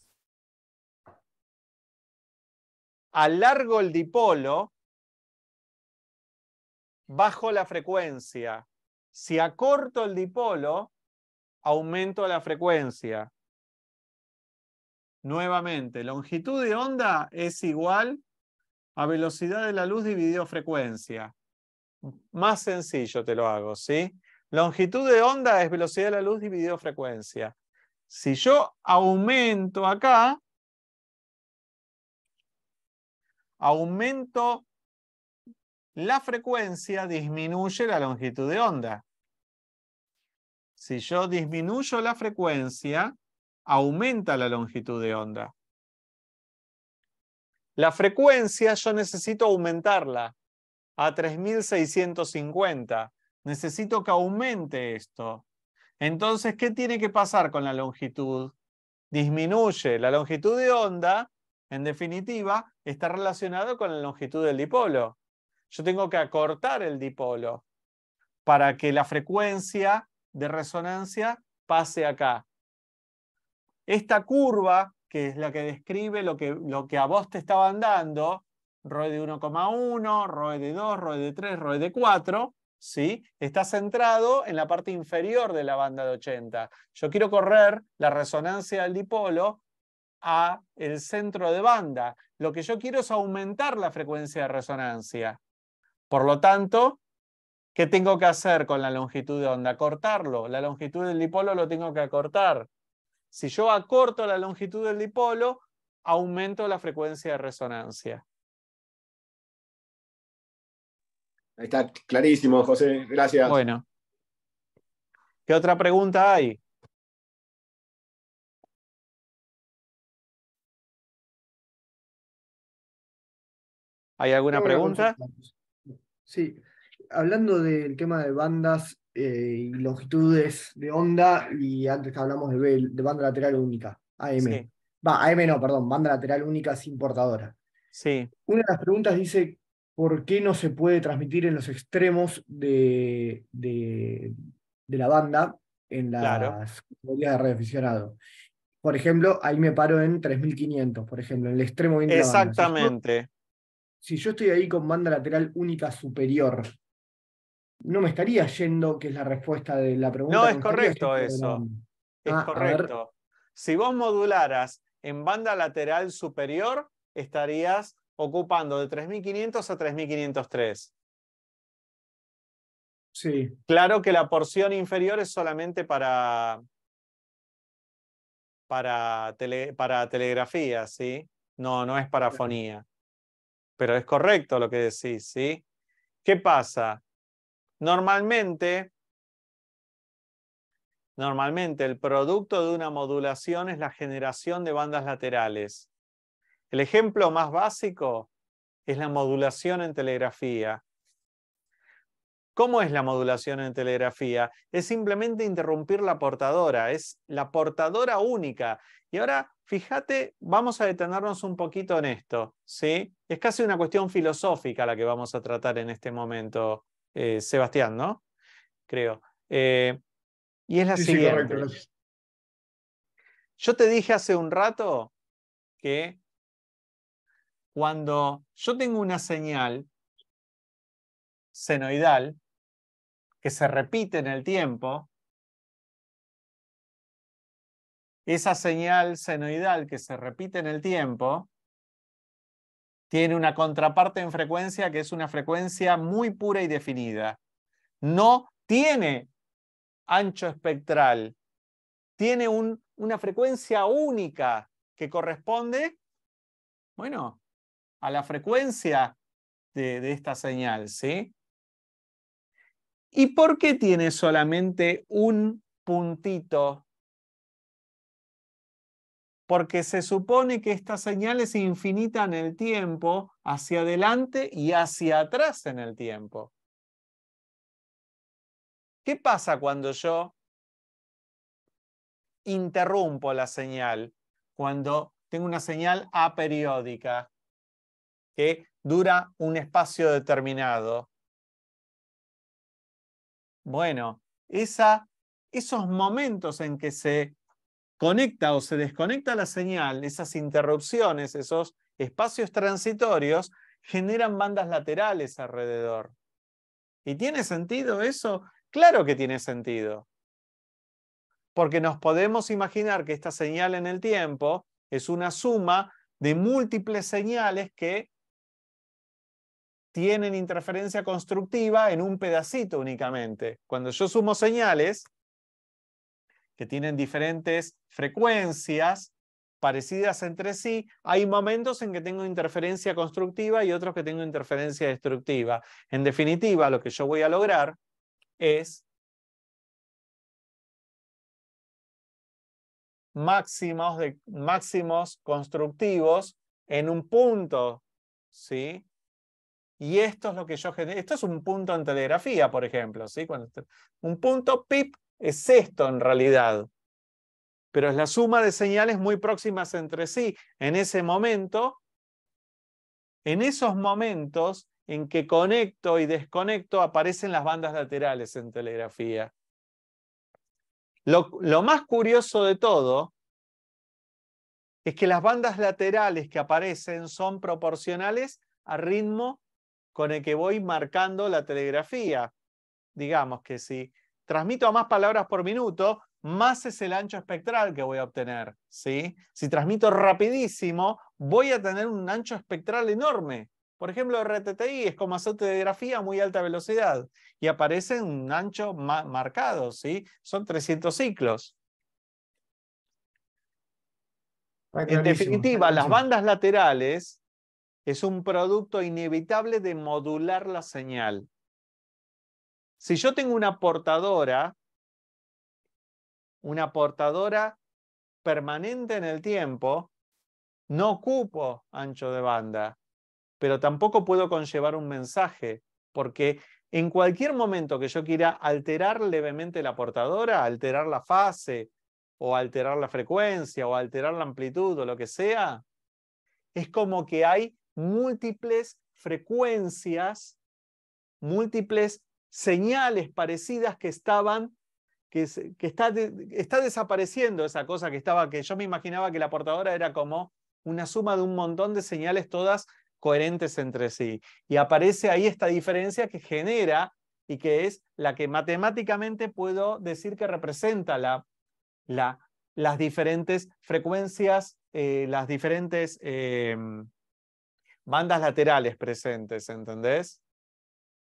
alargo el dipolo, bajo la frecuencia. Si acorto el dipolo, aumento la frecuencia. Nuevamente, longitud de onda es igual a velocidad de la luz dividido frecuencia. Más sencillo te lo hago, ¿sí? Longitud de onda es velocidad de la luz dividido frecuencia. Si yo aumento acá, aumento la frecuencia, disminuye la longitud de onda. Si yo disminuyo la frecuencia, aumenta la longitud de onda. La frecuencia yo necesito aumentarla a 3650. Necesito que aumente esto. Entonces, ¿qué tiene que pasar con la longitud? Disminuye. La longitud de onda, en definitiva, está relacionada con la longitud del dipolo. Yo tengo que acortar el dipolo para que la frecuencia de resonancia pase acá. Esta curva que es la que describe lo que, a vos te estaba dando, ROE de 1,1, ROE de 2, ROE de 3, ROE de 4, ¿sí? Está centrado en la parte inferior de la banda de 80. Yo quiero correr la resonancia del dipolo a el centro de banda. Lo que yo quiero es aumentar la frecuencia de resonancia. Por lo tanto, ¿qué tengo que hacer con la longitud de onda? Cortarlo. La longitud del dipolo lo tengo que acortar. Si yo acorto la longitud del dipolo, aumento la frecuencia de resonancia. Está clarísimo, José. Gracias. Bueno. ¿Qué otra pregunta hay? ¿Hay alguna pregunta? Sí, hablando del tema de bandas eh, longitudes de onda y antes hablamos de, banda lateral única, AM. Va, AM no, perdón, banda lateral única sin portadora. Sí. Una de las preguntas dice, ¿por qué no se puede transmitir en los extremos de, de, la banda en las de aficionado? Por ejemplo, ahí me paro en 3500, por ejemplo, en el extremo Exactamente. si yo estoy ahí con banda lateral única superior, no me estaría yendo, que es la respuesta de la pregunta. No, es correcto eso. Es ah, correcto. Si vos modularas en banda lateral superior, estarías ocupando de 3500 a 3503. Sí. Claro que la porción inferior es solamente para, para, para telegrafía, ¿sí? No, no es para fonía. Pero es correcto lo que decís, ¿sí? ¿Qué pasa? Normalmente, normalmente el producto de una modulación es la generación de bandas laterales. El ejemplo más básico es la modulación en telegrafía. ¿Cómo es la modulación en telegrafía? Es simplemente interrumpir la portadora, es la portadora única. Y ahora, fíjate, vamos a detenernos un poquito en esto, ¿sí? Es casi una cuestión filosófica la que vamos a tratar en este momento. Eh, Sebastián, ¿no? Creo. Eh, y es la siguiente. yo te dije hace un rato que cuando yo tengo una señal senoidal que se repite en el tiempo, esa señal senoidal que se repite en el tiempo tiene una contraparte en frecuencia que es una frecuencia muy pura y definida. No tiene ancho espectral, tiene una frecuencia única que corresponde, bueno, a la frecuencia de, esta señal, ¿Y por qué tiene solamente un puntito porque se supone que esta señal es infinita en el tiempo, hacia adelante y hacia atrás en el tiempo. ¿Qué pasa cuando yo interrumpo la señal? Cuando tengo una señal aperiódica que dura un espacio determinado. Bueno, esos momentos en que se conecta o se desconecta la señal, esas interrupciones, esos espacios transitorios, generan bandas laterales alrededor. ¿Y tiene sentido eso? Claro que tiene sentido. Porque nos podemos imaginar que esta señal en el tiempo es una suma de múltiples señales que tienen interferencia constructiva en un pedacito únicamente. Cuando yo sumo señales, que tienen diferentes frecuencias parecidas entre sí, hay momentos en que tengo interferencia constructiva y otros que tengo interferencia destructiva. En definitiva, lo que yo voy a lograr es máximos, de, máximos constructivos en un punto, ¿sí? Y esto es lo que yo genero. Esto es un punto en telegrafía, por ejemplo, ¿sí? Cuando, un punto, pip, es esto en realidad. Pero es la suma de señales muy próximas entre sí. En ese momento, en esos momentos en que conecto y desconecto, aparecen las bandas laterales en telegrafía. Lo, más curioso de todo es que las bandas laterales que aparecen son proporcionales al ritmo con el que voy marcando la telegrafía. Digamos que sí transmito a más palabras por minuto, más es el ancho espectral que voy a obtener. ¿sí? Si transmito rapidísimo, voy a tener un ancho espectral enorme. Por ejemplo, RTTI es como azote de grafía a muy alta velocidad y aparece un ancho marcado. ¿sí? Son 300 ciclos. En definitiva, las bandas laterales es un producto inevitable de modular la señal. Si yo tengo una portadora, una portadora permanente en el tiempo, no ocupo ancho de banda, pero tampoco puedo conllevar un mensaje, porque en cualquier momento que yo quiera alterar levemente la portadora, alterar la fase, o alterar la frecuencia, o alterar la amplitud, o lo que sea, es como que hay múltiples frecuencias, múltiples señales parecidas que estaban, que, está, desapareciendo esa cosa que estaba, que yo me imaginaba que la portadora era como una suma de un montón de señales todas coherentes entre sí. Y aparece ahí esta diferencia que genera y que es la que matemáticamente puedo decir que representa la, las diferentes frecuencias, eh, las diferentes eh, bandas laterales presentes, ¿entendés?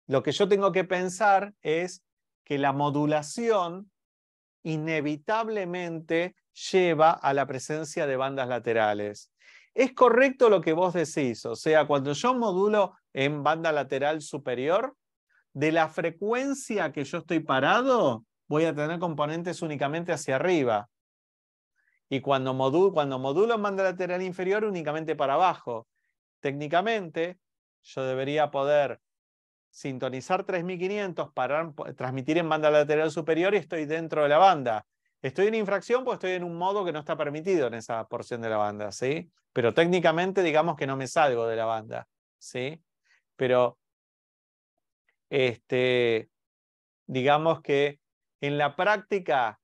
Lo que yo tengo que pensar es que la modulación inevitablemente lleva a la presencia de bandas laterales. Es correcto lo que vos decís, o sea, cuando yo modulo en banda lateral superior, de la frecuencia que yo estoy parado, voy a tener componentes únicamente hacia arriba. Y cuando modulo, cuando modulo en banda lateral inferior, únicamente para abajo. Técnicamente, yo debería poder sintonizar 3500 para eh, transmitir en banda lateral superior y estoy dentro de la banda. Estoy en infracción porque estoy en un modo que no está permitido en esa porción de la banda, ¿sí? Pero técnicamente digamos que no me salgo de la banda, ¿sí? Pero este, digamos que en la práctica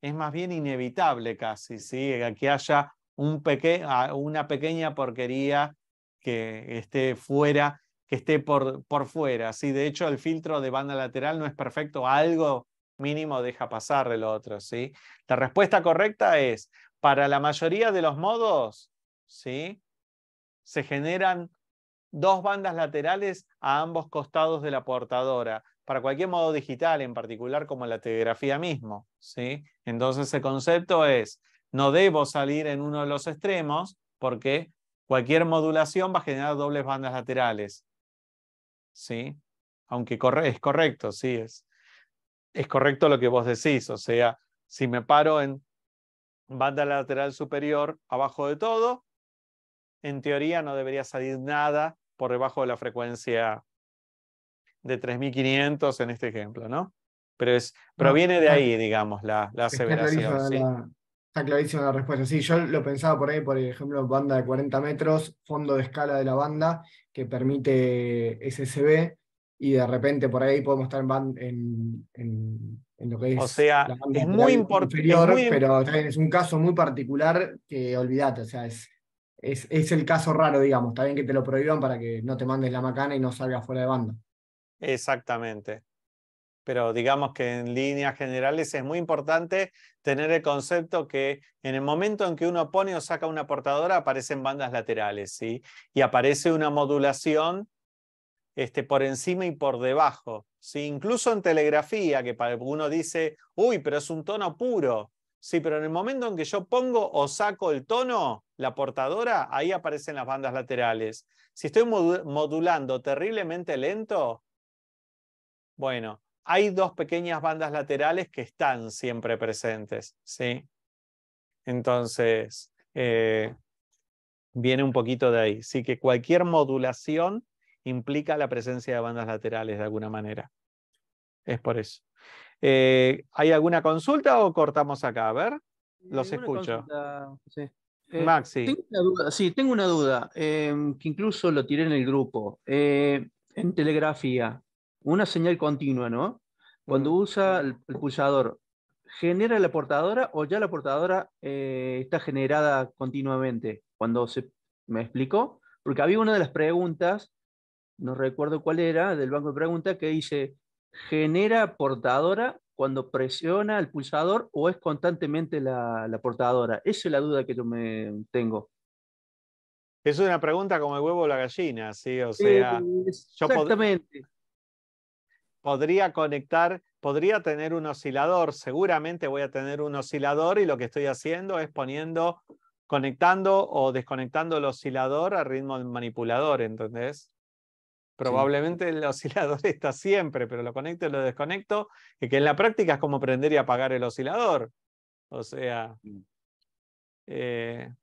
es más bien inevitable casi, ¿sí? Que haya un ah, una pequeña porquería que esté fuera que esté por, por fuera. Sí, de hecho, el filtro de banda lateral no es perfecto, algo mínimo deja pasar el otro. ¿sí? La respuesta correcta es, para la mayoría de los modos, ¿sí? se generan dos bandas laterales a ambos costados de la portadora, para cualquier modo digital en particular, como la telegrafía mismo. ¿sí? Entonces el concepto es, no debo salir en uno de los extremos porque cualquier modulación va a generar dobles bandas laterales. ¿sí? Aunque corre, es correcto, sí, es, es correcto lo que vos decís, o sea, si me paro en banda lateral superior abajo de todo, en teoría no debería salir nada por debajo de la frecuencia de 3500 en este ejemplo, ¿no? Pero es, proviene de ahí, digamos, la, aseveración. ¿sí? clarísima la respuesta. Sí, yo lo pensaba por ahí, por ejemplo, banda de 40 metros, fondo de escala de la banda que permite SSB y de repente por ahí podemos estar en, lo que es. O sea, la banda es, muy importante. Pero es un caso muy particular que olvidate, o sea, es, es, es el caso raro, digamos. Está bien que te lo prohíban para que no te mandes la macana y no salgas fuera de banda. Exactamente pero digamos que en líneas generales es muy importante tener el concepto que en el momento en que uno pone o saca una portadora aparecen bandas laterales, ¿sí? Y aparece una modulación este, por encima y por debajo, ¿sí? Incluso en telegrafía, que para uno dice, uy, pero es un tono puro, ¿sí? Pero en el momento en que yo pongo o saco el tono, la portadora, ahí aparecen las bandas laterales. Si estoy modulando terriblemente lento, bueno, hay dos pequeñas bandas laterales que están siempre presentes, ¿sí? Entonces, eh, viene un poquito de ahí. Sí que cualquier modulación implica la presencia de bandas laterales de alguna manera. Es por eso. Eh, ¿Hay alguna consulta o cortamos acá? A ver, eh, los escucho. sí. Tengo una duda, sí, tengo una duda, que incluso lo tiré en el grupo. en telegrafía, una señal continua, ¿no? Cuando mm, usa el, pulsador, ¿genera la portadora o ya la portadora eh, está generada continuamente? Cuando se, ¿Me explicó? Porque había una de las preguntas, no recuerdo cuál era, del banco de preguntas, que dice, ¿genera portadora cuando presiona el pulsador o es constantemente la, portadora? Esa es la duda que yo me tengo. Es una pregunta como el huevo o la gallina, ¿sí? O sea, exactamente podría conectar, podría tener un oscilador, seguramente voy a tener un oscilador y lo que estoy haciendo es poniendo, conectando o desconectando el oscilador a ritmo del manipulador, ¿entendés? Probablemente el oscilador está siempre, pero lo conecto y lo desconecto, y que en la práctica es como prender y apagar el oscilador. O sea, mm. eh,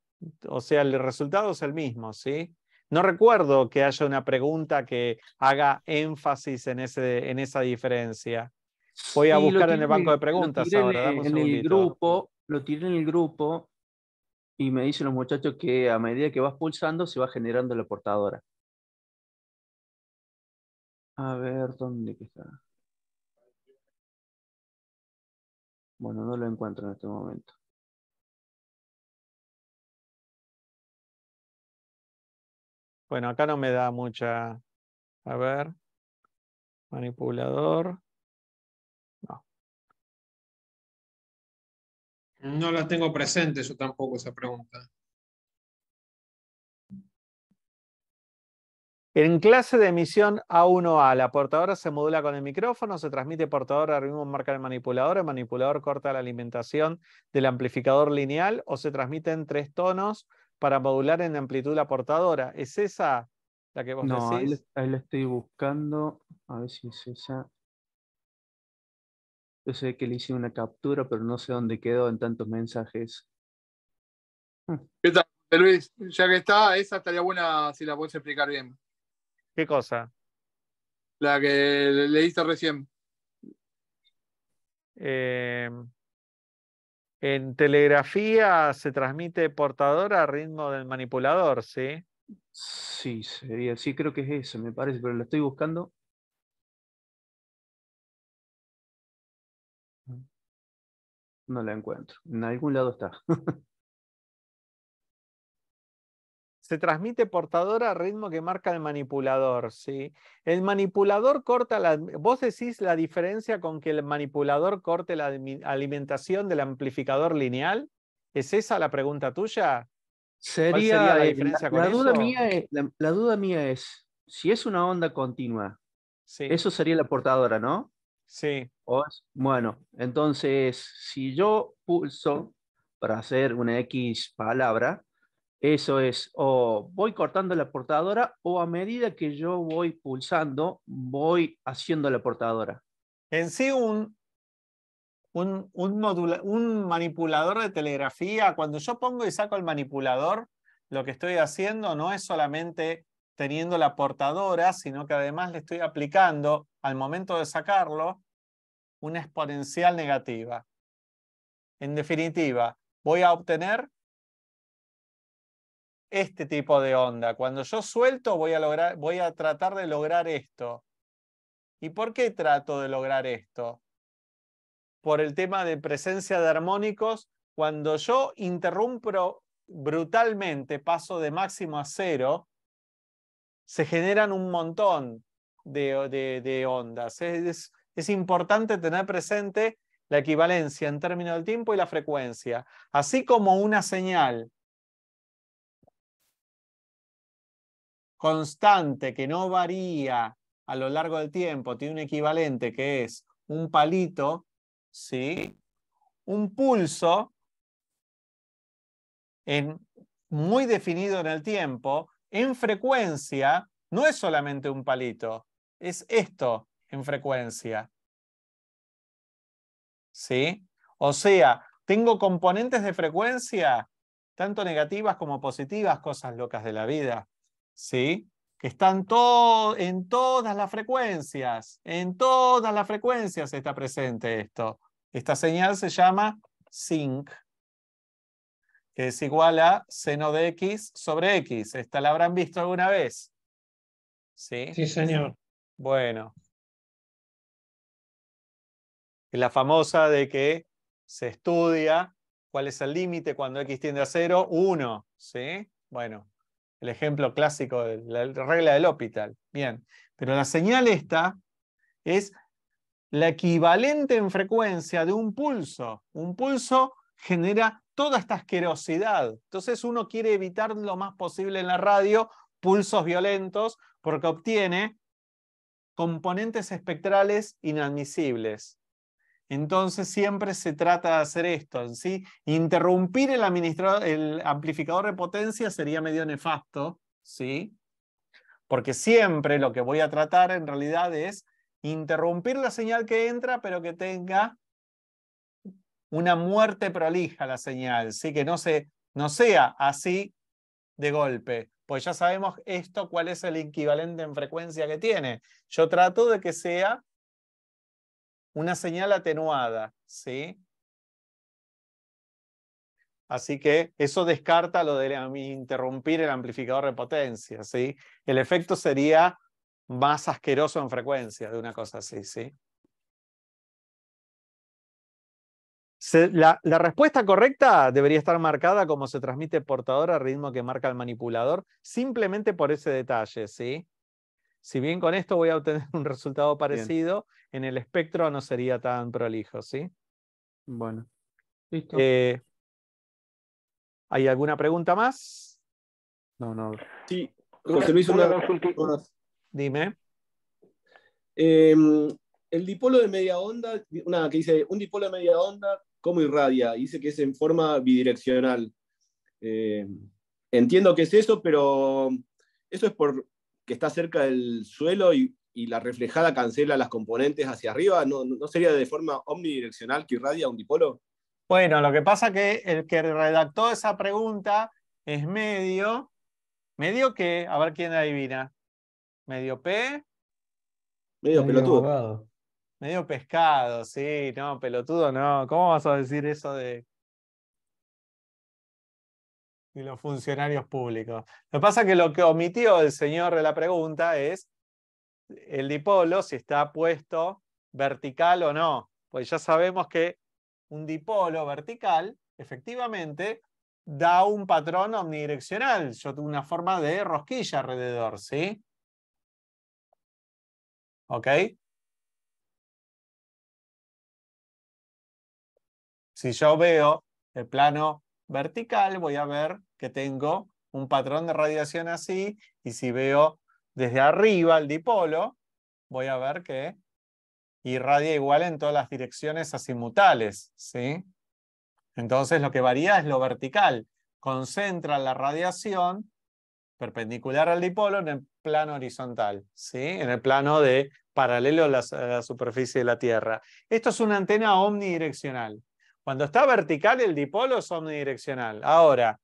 o sea, el resultado es el mismo, ¿sí? No recuerdo que haya una pregunta que haga énfasis en, ese, en esa diferencia. Voy a buscar en el banco de preguntas ahora. en el grupo, lo tiré en el grupo y me dicen los muchachos que a medida que vas pulsando se va generando la portadora. A ver, ¿dónde está? Bueno, no lo encuentro en este momento. Bueno, acá no me da mucha... A ver. Manipulador. No. No la tengo presente yo tampoco esa pregunta. En clase de emisión A1A, la portadora se modula con el micrófono, se transmite portadora, ritmo? marca el manipulador, el manipulador corta la alimentación del amplificador lineal o se transmite en tres tonos para modular en amplitud la portadora. ¿Es esa la que vos decís? Ahí, ahí la estoy buscando. A ver si es esa. Yo sé que le hice una captura, pero no sé dónde quedó en tantos mensajes. Ah. ¿Qué tal, Luis? Ya que está, esa estaría buena si la puedes explicar bien. ¿Qué cosa? La que leíste recién. Eh, en telegrafía se transmite portador a ritmo del manipulador, ¿sí? Sí, sería, sí, creo que es eso, me parece, pero lo estoy buscando. No la encuentro. En algún lado está. se transmite portadora a ritmo que marca el manipulador, ¿sí? El manipulador corta la... Vos decís la diferencia con que el manipulador corte la alimentación del amplificador lineal. ¿Es esa la pregunta tuya? Sería, la diferencia con duda Mía es, la, duda mía es, si es una onda continua, eso sería la portadora, ¿no? Sí. bueno, entonces, si yo pulso para hacer una X palabra, eso es, o voy cortando la portadora o a medida que yo voy pulsando, voy haciendo la portadora. En sí, un, un, un, manipulador de telegrafía, cuando yo pongo y saco el manipulador, lo que estoy haciendo no es solamente teniendo la portadora, sino que además le estoy aplicando al momento de sacarlo una exponencial negativa. En definitiva, voy a obtener este tipo de onda. Cuando yo suelto voy a, voy a tratar de lograr esto. ¿Y por qué trato de lograr esto? Por el tema de presencia de armónicos, cuando yo interrumpo brutalmente, paso de máximo a cero, se generan un montón de, ondas. es importante tener presente la equivalencia en términos del tiempo y la frecuencia. Así como una señal constante que no varía a lo largo del tiempo tiene un equivalente que es un palito, ¿sí? un pulso en, muy definido en el tiempo, en frecuencia, no es solamente un palito, es esto en frecuencia. ¿Sí? O sea, tengo componentes de frecuencia, tanto negativas como positivas, cosas locas de la vida. ¿sí? Que están en todas las frecuencias, en todas las frecuencias está presente esto. Esta señal se llama sinc, que es igual a seno de x sobre x. Esta la habrán visto alguna vez. ¿Sí? Sí, señor. Bueno. la famosa de que se estudia cuál es el límite cuando x tiende a 0, 1. ¿Sí? Bueno, el ejemplo clásico de la regla del hospital. Bien, pero la señal esta es la equivalente en frecuencia de un pulso. Un pulso genera toda esta asquerosidad. Entonces uno quiere evitar lo más posible en la radio pulsos violentos porque obtiene componentes espectrales inadmisibles. Entonces siempre se trata de hacer esto, ¿sí? Interrumpir el, amplificador de potencia sería medio nefasto, ¿sí? Porque siempre lo que voy a tratar en realidad es interrumpir la señal que entra, pero que tenga una muerte prolija la señal, ¿sí? Que no, se, no sea así de golpe. Pues ya sabemos esto, cuál es el equivalente en frecuencia que tiene. Yo trato de que sea una señal atenuada, ¿sí? Así que eso descarta lo de interrumpir el amplificador de potencia, ¿sí? El efecto sería más asqueroso en frecuencia de una cosa así, ¿sí? la, respuesta correcta debería estar marcada como se transmite portador al ritmo que marca el manipulador, simplemente por ese detalle, ¿sí? Si bien con esto voy a obtener un resultado parecido, en el espectro no sería tan prolijo, ¿sí? Bueno. Eh, ¿Hay alguna pregunta más? No, no. Sí, José Luis, una, Dime. Em, el dipolo de media onda, una que dice, un dipolo de media onda, ¿cómo irradia? Dice que es en forma bidireccional. Em, entiendo que es eso, pero eso es por, que está cerca del suelo y y la reflejada cancela las componentes hacia arriba? ¿No, sería de forma omnidireccional que irradia un dipolo? Bueno, lo que pasa que el que redactó esa pregunta es medio. ¿Medio qué? A ver quién adivina. ¿Medio P? Medio, pelotudo. Medio pescado, sí, no, pelotudo no. ¿Cómo vas a decir eso de, de los funcionarios públicos? Lo que pasa es que lo que omitió el señor de la pregunta es el dipolo, si está puesto vertical o no. Pues ya sabemos que un dipolo vertical, efectivamente, da un patrón omnidireccional. Yo tengo una forma de rosquilla alrededor, ¿sí? ¿Ok? Si yo veo el plano vertical, voy a ver que tengo un patrón de radiación así, y si veo desde arriba el dipolo, voy a ver que irradia igual en todas las direcciones azimutales. ¿sí? Entonces lo que varía es lo vertical. Concentra la radiación perpendicular al dipolo en el plano horizontal, ¿sí? en el plano de paralelo a la superficie de la Tierra. Esto es una antena omnidireccional. Cuando está vertical el dipolo es omnidireccional. Ahora,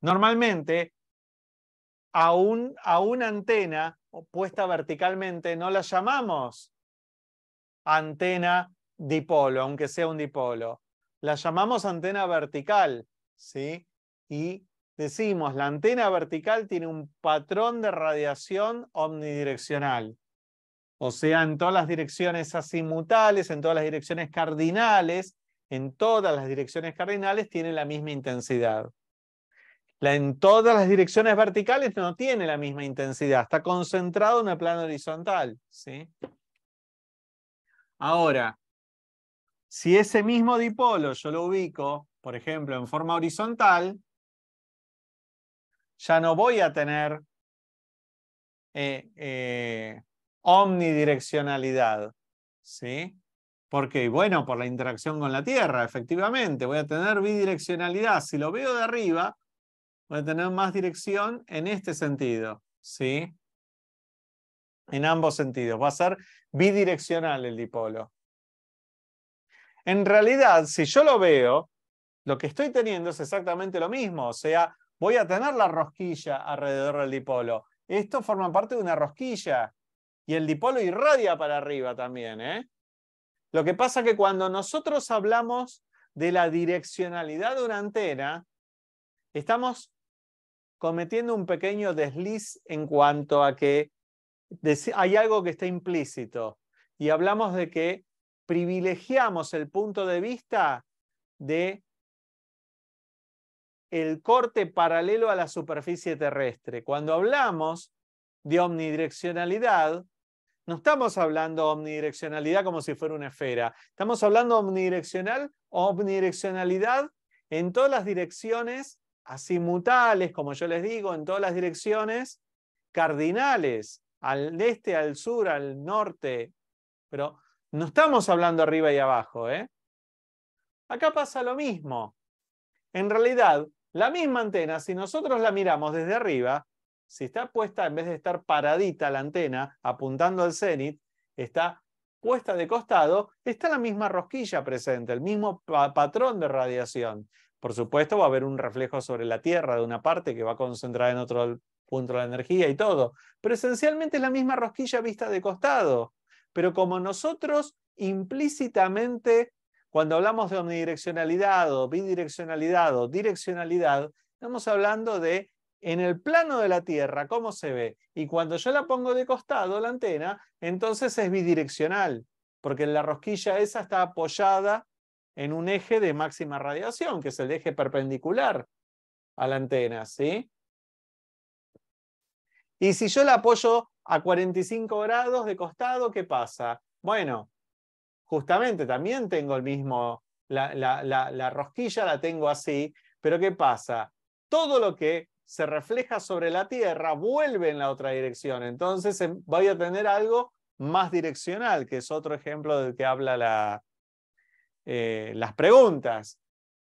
normalmente a, una antena opuesta verticalmente no la llamamos antena dipolo, aunque sea un dipolo. La llamamos antena vertical, ¿sí? Y decimos, la antena vertical tiene un patrón de radiación omnidireccional. O sea, en todas las direcciones asimutales, en todas las direcciones cardinales, en todas las direcciones cardinales tiene la misma intensidad en todas las direcciones verticales no tiene la misma intensidad, está concentrado en el plano horizontal. ¿sí? Ahora, si ese mismo dipolo yo lo ubico, por ejemplo, en forma horizontal, ya no voy a tener eh, eh, omnidireccionalidad. ¿Sí? Porque, bueno, por la interacción con la Tierra, efectivamente, voy a tener bidireccionalidad. Si lo veo de arriba, voy a tener más dirección en este sentido, ¿sí? En ambos sentidos. Va a ser bidireccional el dipolo. En realidad, si yo lo veo, lo que estoy teniendo es exactamente lo mismo. O sea, voy a tener la rosquilla alrededor del dipolo. Esto forma parte de una rosquilla. Y el dipolo irradia para arriba también. ¿eh? Lo que pasa es que cuando nosotros hablamos de la direccionalidad de una antena, estamos cometiendo un pequeño desliz en cuanto a que hay algo que está implícito y hablamos de que privilegiamos el punto de vista de el corte paralelo a la superficie terrestre. Cuando hablamos de omnidireccionalidad, no estamos hablando de omnidireccionalidad como si fuera una esfera. Estamos hablando de omnidireccional, omnidireccionalidad en todas las direcciones mutales, como yo les digo, en todas las direcciones, cardinales, al este, al sur, al norte, pero no estamos hablando arriba y abajo. ¿eh? Acá pasa lo mismo. En realidad, la misma antena, si nosotros la miramos desde arriba, si está puesta, en vez de estar paradita la antena, apuntando al cenit, está puesta de costado, está la misma rosquilla presente, el mismo patrón de radiación. Por supuesto, va a haber un reflejo sobre la Tierra de una parte que va a concentrar en otro punto la energía y todo. Pero esencialmente es la misma rosquilla vista de costado. Pero como nosotros implícitamente, cuando hablamos de omnidireccionalidad o bidireccionalidad o direccionalidad, estamos hablando de en el plano de la Tierra, cómo se ve. Y cuando yo la pongo de costado, la antena, entonces es bidireccional, porque la rosquilla esa está apoyada en un eje de máxima radiación, que es el eje perpendicular a la antena, ¿sí? Y si yo la apoyo a 45 grados de costado, ¿qué pasa? Bueno, justamente también tengo el mismo, la, la, rosquilla la tengo así, pero ¿qué pasa? Todo lo que se refleja sobre la Tierra vuelve en la otra dirección, entonces em, voy a tener algo más direccional, que es otro ejemplo del que habla la... Eh, las preguntas.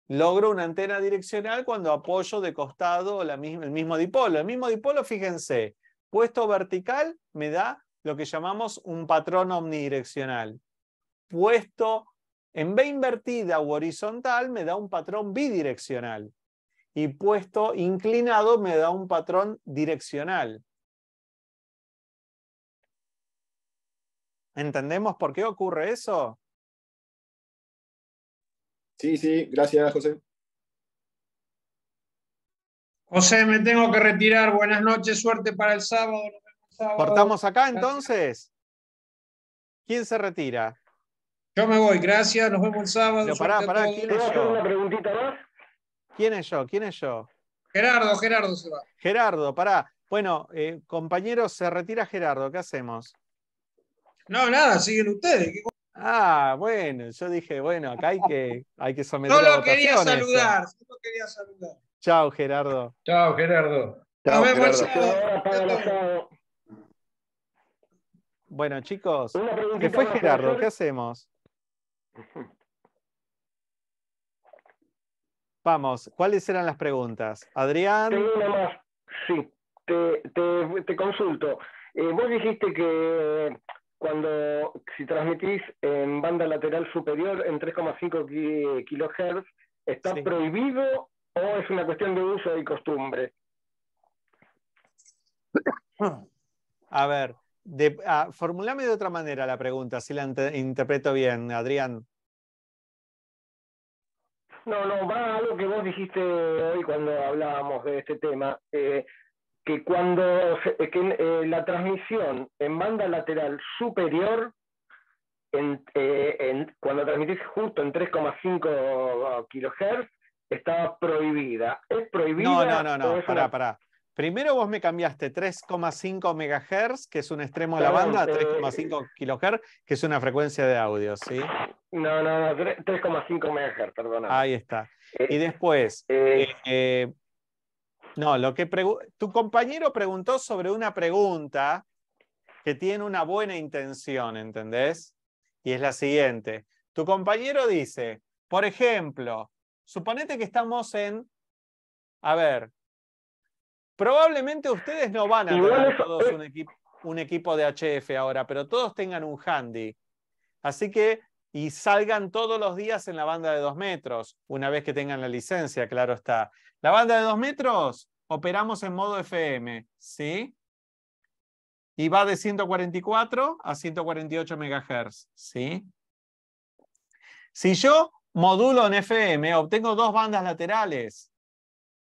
Logro una antena direccional cuando apoyo de costado el mismo dipolo. El mismo dipolo, fíjense, puesto vertical me da lo que llamamos un patrón omnidireccional. Puesto en B invertida u horizontal me da un patrón bidireccional. Y puesto inclinado me da un patrón direccional. ¿Entendemos por qué ocurre eso? Sí, sí, gracias, José. José, me tengo que retirar. Buenas noches, suerte para el sábado. El ¿Cortamos acá entonces? ¿Quién se retira? Yo me voy, gracias, nos vemos el sábado. ¿quién es yo? ¿Quién es yo? Gerardo, Gerardo se va. Gerardo, pará. Bueno, eh, compañero, se retira Gerardo, ¿qué hacemos? No, nada, siguen ustedes. ¿Qué Ah, bueno, yo dije, bueno, acá hay que, hay que someter. lo quería saludar, solo eh. quería saludar. Chao, Gerardo. Chao, Gerardo. Nos Bueno, chicos, ¿qué fue Gerardo? ¿Qué hacemos? Vamos, ¿cuáles eran las preguntas? Adrián. Sí, te, te, te consulto. Eh, vos dijiste que cuando, si transmitís en banda lateral superior en 3,5 kilohertz, ¿está prohibido o es una cuestión de uso y costumbre? A ver, de, ah, formulame de otra manera la pregunta, si la interpreto bien, Adrián. No, no, va a algo que vos dijiste hoy cuando hablábamos de este tema. Eh, que cuando eh, eh, la transmisión en banda lateral superior, eh, cuando transmitís justo en 3,5 kHz, estaba prohibida. ¿Es prohibida? No, no, no, no. pará, pará. Primero vos me cambiaste 3,5 MHz, que es un extremo de la banda, 3,5 kHz, que es una frecuencia de audio, ¿sí? No, no, no, 3,5 MHz, perdona. Ahí está. y después, no, lo que tu compañero preguntó sobre una pregunta que tiene una buena intención, ¿entendés? Y es la siguiente. Tu compañero dice, por ejemplo, suponete que estamos en, a ver, probablemente ustedes no van a tener todos un equipo de HF ahora, pero todos tengan un handy. Así que y salgan todos los días en la banda de dos metros, una vez que tengan la licencia, claro está. La banda de dos metros operamos en modo FM, ¿sí? Y va de 144 a 148 MHz, ¿sí? Si yo modulo en FM, obtengo dos bandas laterales.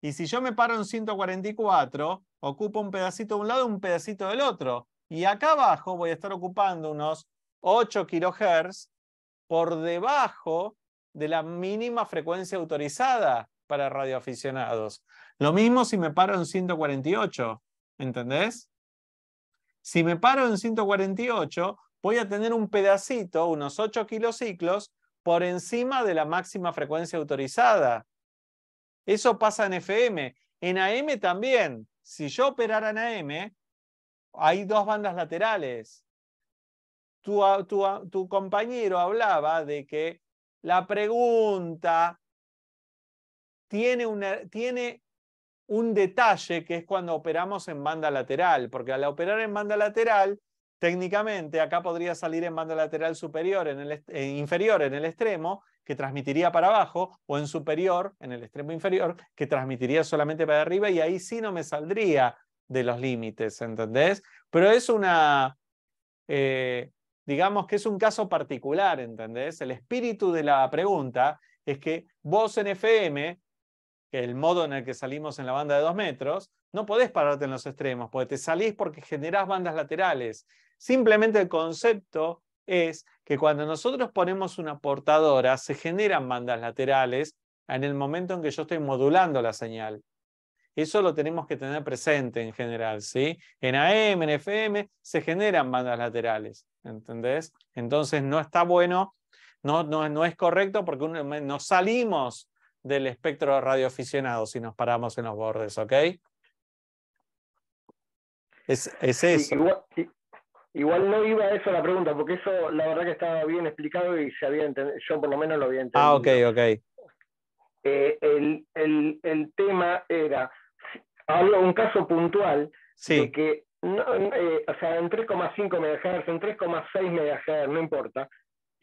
Y si yo me paro en 144, ocupo un pedacito de un lado, y un pedacito del otro. Y acá abajo voy a estar ocupando unos 8 kHz por debajo de la mínima frecuencia autorizada para radioaficionados. Lo mismo si me paro en 148, ¿entendés? Si me paro en 148, voy a tener un pedacito, unos 8 kilociclos, por encima de la máxima frecuencia autorizada. Eso pasa en FM. En AM también. Si yo operara en AM, hay dos bandas laterales tu, compañero hablaba de que la pregunta tiene, tiene un detalle que es cuando operamos en banda lateral, porque al operar en banda lateral, técnicamente acá podría salir en banda lateral superior, en el, eh, inferior en el extremo, que transmitiría para abajo, o en superior, en el extremo inferior, que transmitiría solamente para arriba, y ahí sí no me saldría de los límites, ¿entendés? Pero es una... Eh, digamos que es un caso particular, ¿entendés? El espíritu de la pregunta es que vos en FM, que el modo en el que salimos en la banda de dos metros, no podés pararte en los extremos, porque te salís porque generás bandas laterales. Simplemente el concepto es que cuando nosotros ponemos una portadora, se generan bandas laterales en el momento en que yo estoy modulando la señal. Eso lo tenemos que tener presente en general, ¿sí? En AM, en FM, se generan bandas laterales, ¿entendés? Entonces no está bueno, no, no, es correcto porque nos salimos del espectro radioaficionado si nos paramos en los bordes, ¿ok? Es, eso. Igual, no iba a eso la pregunta, porque eso la verdad que estaba bien explicado y se había yo por lo menos lo había entendido. Ah, ok, ok. Eh, el, el, tema era hablo un caso puntual que, eh, o sea, en 3,5 MHz, en 3,6 MHz, no importa.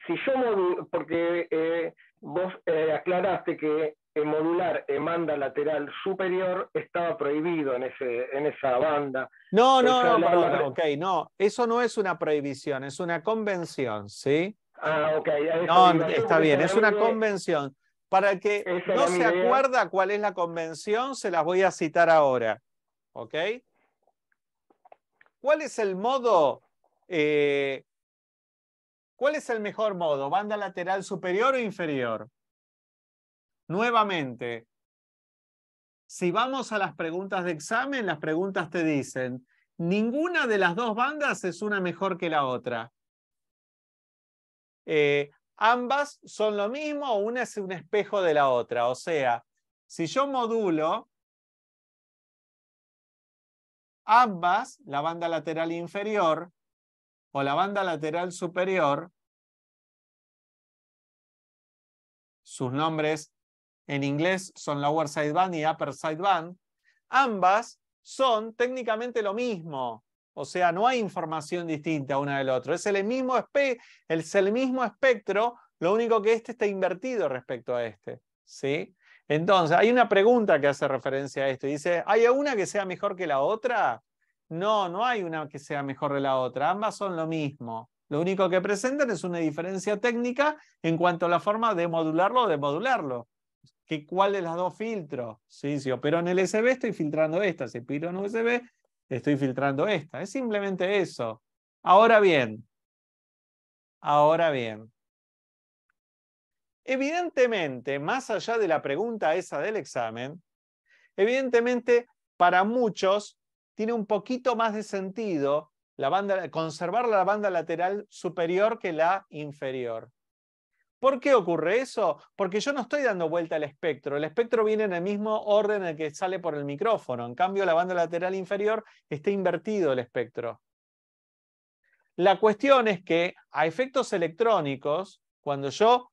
Si yo modulo, porque eh, vos eh, aclaraste que modular en banda lateral superior estaba prohibido en, ese, en esa banda. No, no, no, ok, no, eso no es una prohibición, es una convención, ¿sí? Ah, ok. No, está bien, es una convención. Para que no se acuerda cuál es la convención, se las voy a citar ahora. ¿Ok? ¿Cuál es el modo? Eh, ¿Cuál es el mejor modo? ¿Banda lateral superior o inferior? Nuevamente, si vamos a las preguntas de examen, las preguntas te dicen, ninguna de las dos bandas es una mejor que la otra. Eh, ambas son lo mismo o una es un espejo de la otra. O sea, si yo modulo ambas, la banda lateral inferior o la banda lateral superior, sus nombres en inglés son lower sideband y upper sideband, ambas son técnicamente lo mismo. O sea, no hay información distinta una del otro. Es el mismo, es el mismo espectro, lo único que este está invertido respecto a este. ¿sí? Entonces, hay una pregunta que hace referencia a esto. Dice, ¿hay una que sea mejor que la otra? No, no hay una que sea mejor que la otra. Ambas son lo mismo. Lo único que presentan es una diferencia técnica en cuanto a la forma de modularlo o de modularlo. ¿Qué, ¿Cuál de las dos filtro? ¿Sí? Si opero en el SB, estoy filtrando esta. Si opero en USB, estoy filtrando esta. Es simplemente eso. Ahora bien, ahora bien. Evidentemente, más allá de la pregunta esa del examen, evidentemente para muchos tiene un poquito más de sentido conservar la banda lateral superior que la inferior. ¿Por qué ocurre eso? Porque yo no estoy dando vuelta al espectro. El espectro viene en el mismo orden en el que sale por el micrófono. En cambio, la banda lateral inferior está invertido el espectro. La cuestión es que a efectos electrónicos, cuando yo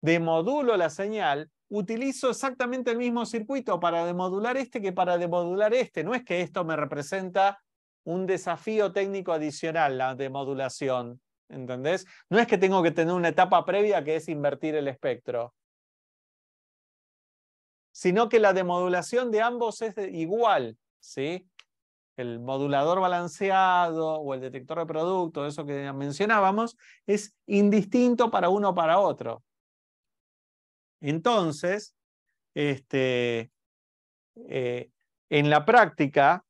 demodulo la señal, utilizo exactamente el mismo circuito para demodular este que para demodular este. No es que esto me representa un desafío técnico adicional, la demodulación. ¿Entendés? No es que tengo que tener una etapa previa que es invertir el espectro, sino que la demodulación de ambos es igual, ¿sí? El modulador balanceado o el detector de producto, eso que mencionábamos, es indistinto para uno o para otro. Entonces, este, eh, en la práctica,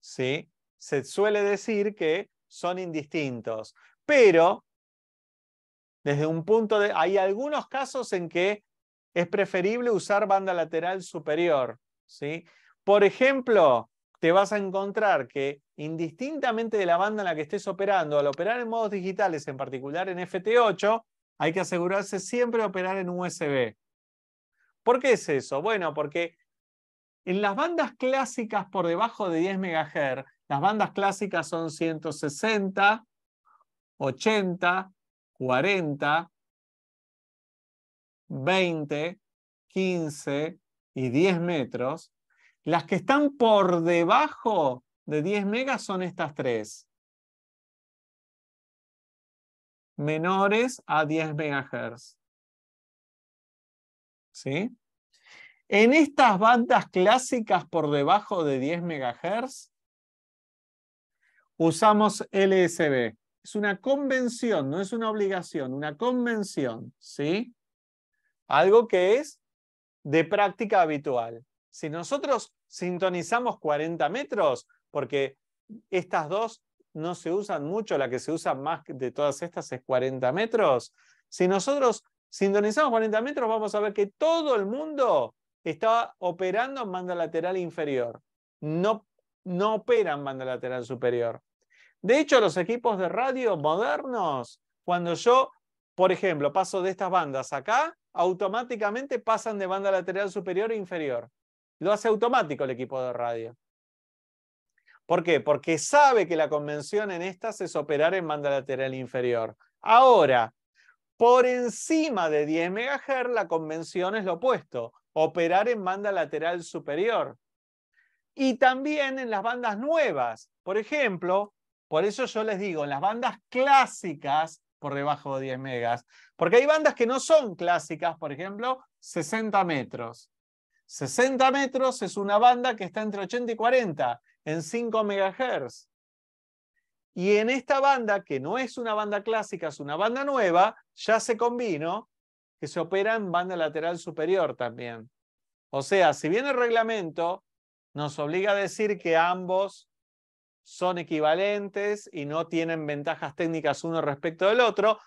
¿sí? se suele decir que son indistintos pero desde un punto de... Hay algunos casos en que es preferible usar banda lateral superior. ¿sí? Por ejemplo, te vas a encontrar que indistintamente de la banda en la que estés operando, al operar en modos digitales, en particular en FT8, hay que asegurarse siempre de operar en USB. ¿Por qué es eso? Bueno, porque en las bandas clásicas por debajo de 10 MHz, las bandas clásicas son 160, 80, 40, 20, 15 y 10 metros. Las que están por debajo de 10 megas son estas tres. Menores a 10 megahertz. ¿Sí? En estas bandas clásicas por debajo de 10 megahertz, usamos LSB. Es una convención, no es una obligación, una convención, ¿sí? Algo que es de práctica habitual. Si nosotros sintonizamos 40 metros, porque estas dos no se usan mucho, la que se usa más de todas estas es 40 metros. Si nosotros sintonizamos 40 metros, vamos a ver que todo el mundo está operando en banda lateral inferior. No, no opera en banda lateral superior. De hecho, los equipos de radio modernos, cuando yo, por ejemplo, paso de estas bandas acá, automáticamente pasan de banda lateral superior a inferior. Lo hace automático el equipo de radio. ¿Por qué? Porque sabe que la convención en estas es operar en banda lateral inferior. Ahora, por encima de 10 MHz, la convención es lo opuesto, operar en banda lateral superior. Y también en las bandas nuevas. Por ejemplo, por eso yo les digo, las bandas clásicas, por debajo de 10 megas, porque hay bandas que no son clásicas, por ejemplo, 60 metros. 60 metros es una banda que está entre 80 y 40, en 5 megahertz. Y en esta banda, que no es una banda clásica, es una banda nueva, ya se combinó que se opera en banda lateral superior también. O sea, si bien el reglamento nos obliga a decir que ambos son equivalentes y no tienen ventajas técnicas uno respecto del otro.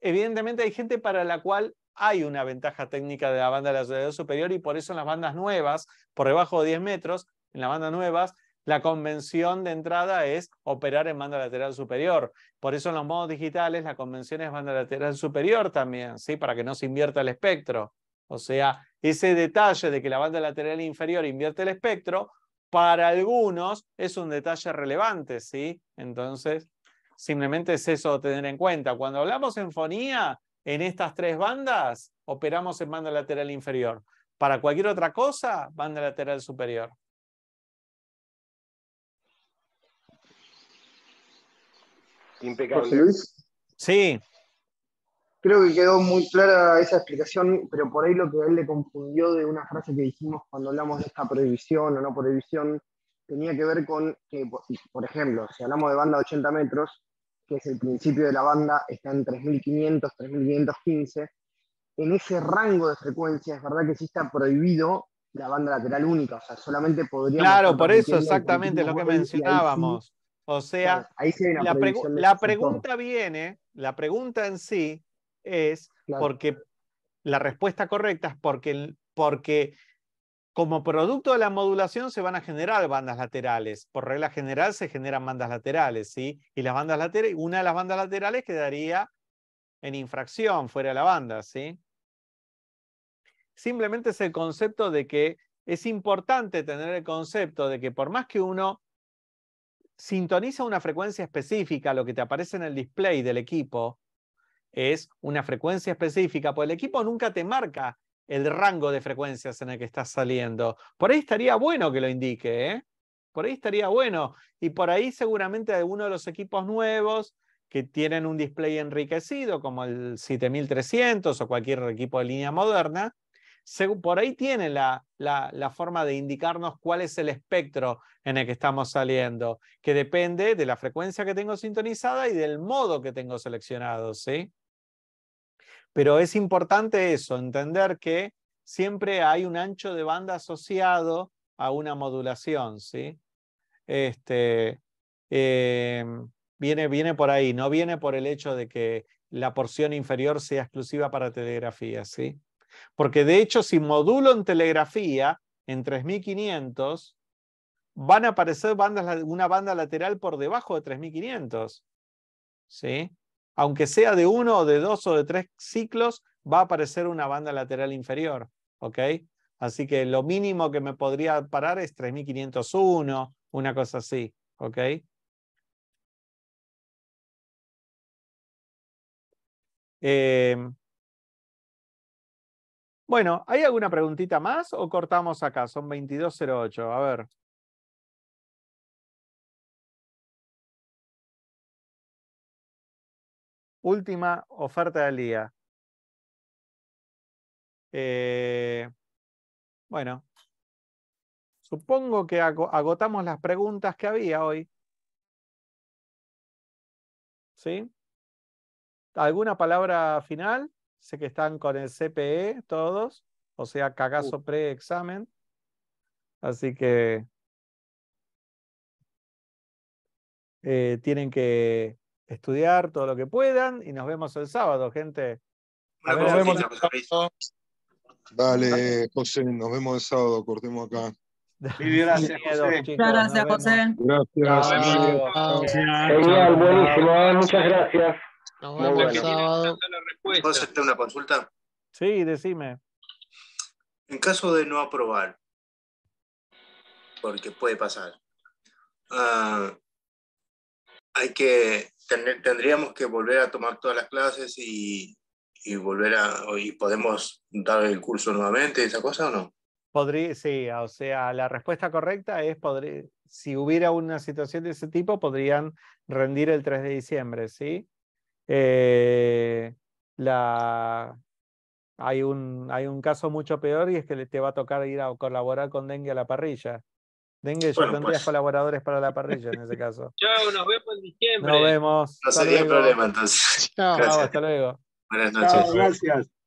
Evidentemente hay gente para la cual hay una ventaja técnica de la banda lateral la superior y por eso en las bandas nuevas, por debajo de 10 metros, en las bandas nuevas, la convención de entrada es operar en banda lateral superior. Por eso en los modos digitales la convención es banda lateral superior también, ¿sí? para que no se invierta el espectro. O sea, ese detalle de que la banda lateral inferior invierte el espectro para algunos es un detalle relevante, ¿sí? Entonces, simplemente es eso tener en cuenta. Cuando hablamos en fonía, en estas tres bandas, operamos en banda lateral inferior. Para cualquier otra cosa, banda lateral superior. Impecable. Sí creo que quedó muy clara esa explicación, pero por ahí lo que él le confundió de una frase que dijimos cuando hablamos de esta prohibición o no prohibición, tenía que ver con que, por ejemplo, si hablamos de banda de 80 metros, que es el principio de la banda, está en 3500, 3515, en ese rango de frecuencia es verdad que sí está prohibido la banda lateral única, o sea, solamente podría... Claro, por eso exactamente lo que mencionábamos. o sea, la, la pregunta viene, la pregunta en sí es porque la respuesta correcta es porque, porque como producto de la modulación se van a generar bandas laterales. Por regla general se generan bandas laterales, ¿sí? Y las bandas laterales, una de las bandas laterales quedaría en infracción, fuera de la banda, ¿sí? Simplemente es el concepto de que es importante tener el concepto de que por más que uno sintoniza una frecuencia específica, lo que te aparece en el display del equipo, es una frecuencia específica, porque el equipo nunca te marca el rango de frecuencias en el que estás saliendo. Por ahí estaría bueno que lo indique, ¿eh? Por ahí estaría bueno. Y por ahí seguramente uno de los equipos nuevos que tienen un display enriquecido, como el 7300 o cualquier equipo de línea moderna, por ahí tiene la, la, forma de indicarnos cuál es el espectro en el que estamos saliendo, que depende de la frecuencia que tengo sintonizada y del modo que tengo seleccionado, ¿sí? Pero es importante eso, entender que siempre hay un ancho de banda asociado a una modulación, ¿sí? Este, eh, viene, viene por ahí, no viene por el hecho de que la porción inferior sea exclusiva para telegrafía, ¿sí? Porque de hecho, si modulo en telegrafía en 3500, van a aparecer bandas, una banda lateral por debajo de 3500, ¿sí? aunque sea de uno o de dos o de tres ciclos, va a aparecer una banda lateral inferior. ¿ok? Así que lo mínimo que me podría parar es 3501, una cosa así. ¿ok? Em, bueno, ¿hay alguna preguntita más o cortamos acá? Son 22.08. A ver. Última oferta del día. Eh, bueno, supongo que agotamos las preguntas que había hoy. ¿Sí? ¿Alguna palabra final? Sé que están con el CPE todos, o sea, uh. cagazo preexamen, pre-examen. Así que eh, tienen que estudiar todo lo que puedan y nos vemos el sábado, gente. nos vemos el sábado. Dale, José, nos vemos el sábado, cortemos acá. Gracias, José. gracias, José. buenísimo. Muchas gracias. Nos vemos el sábado. ¿Puedo hacerte una consulta? Sí, decime. En caso de no aprobar, porque puede pasar, ah, hay que tendríamos que volver a tomar todas las clases y, volver a, y podemos dar el curso nuevamente, esa cosa o no? sí, o sea, la respuesta correcta es, podría, si hubiera una situación de ese tipo, podrían rendir el 3 de diciembre, ¿sí? Eh, la, hay, un, hay un caso mucho peor y es que te va a tocar ir a colaborar con Dengue a la parrilla. Dengue, yo tendría pues. colaboradores para la parrilla en ese caso. Chao, nos vemos en diciembre. Nos vemos. No sería problema entonces. Chao, hasta luego. Buenas noches. gracias.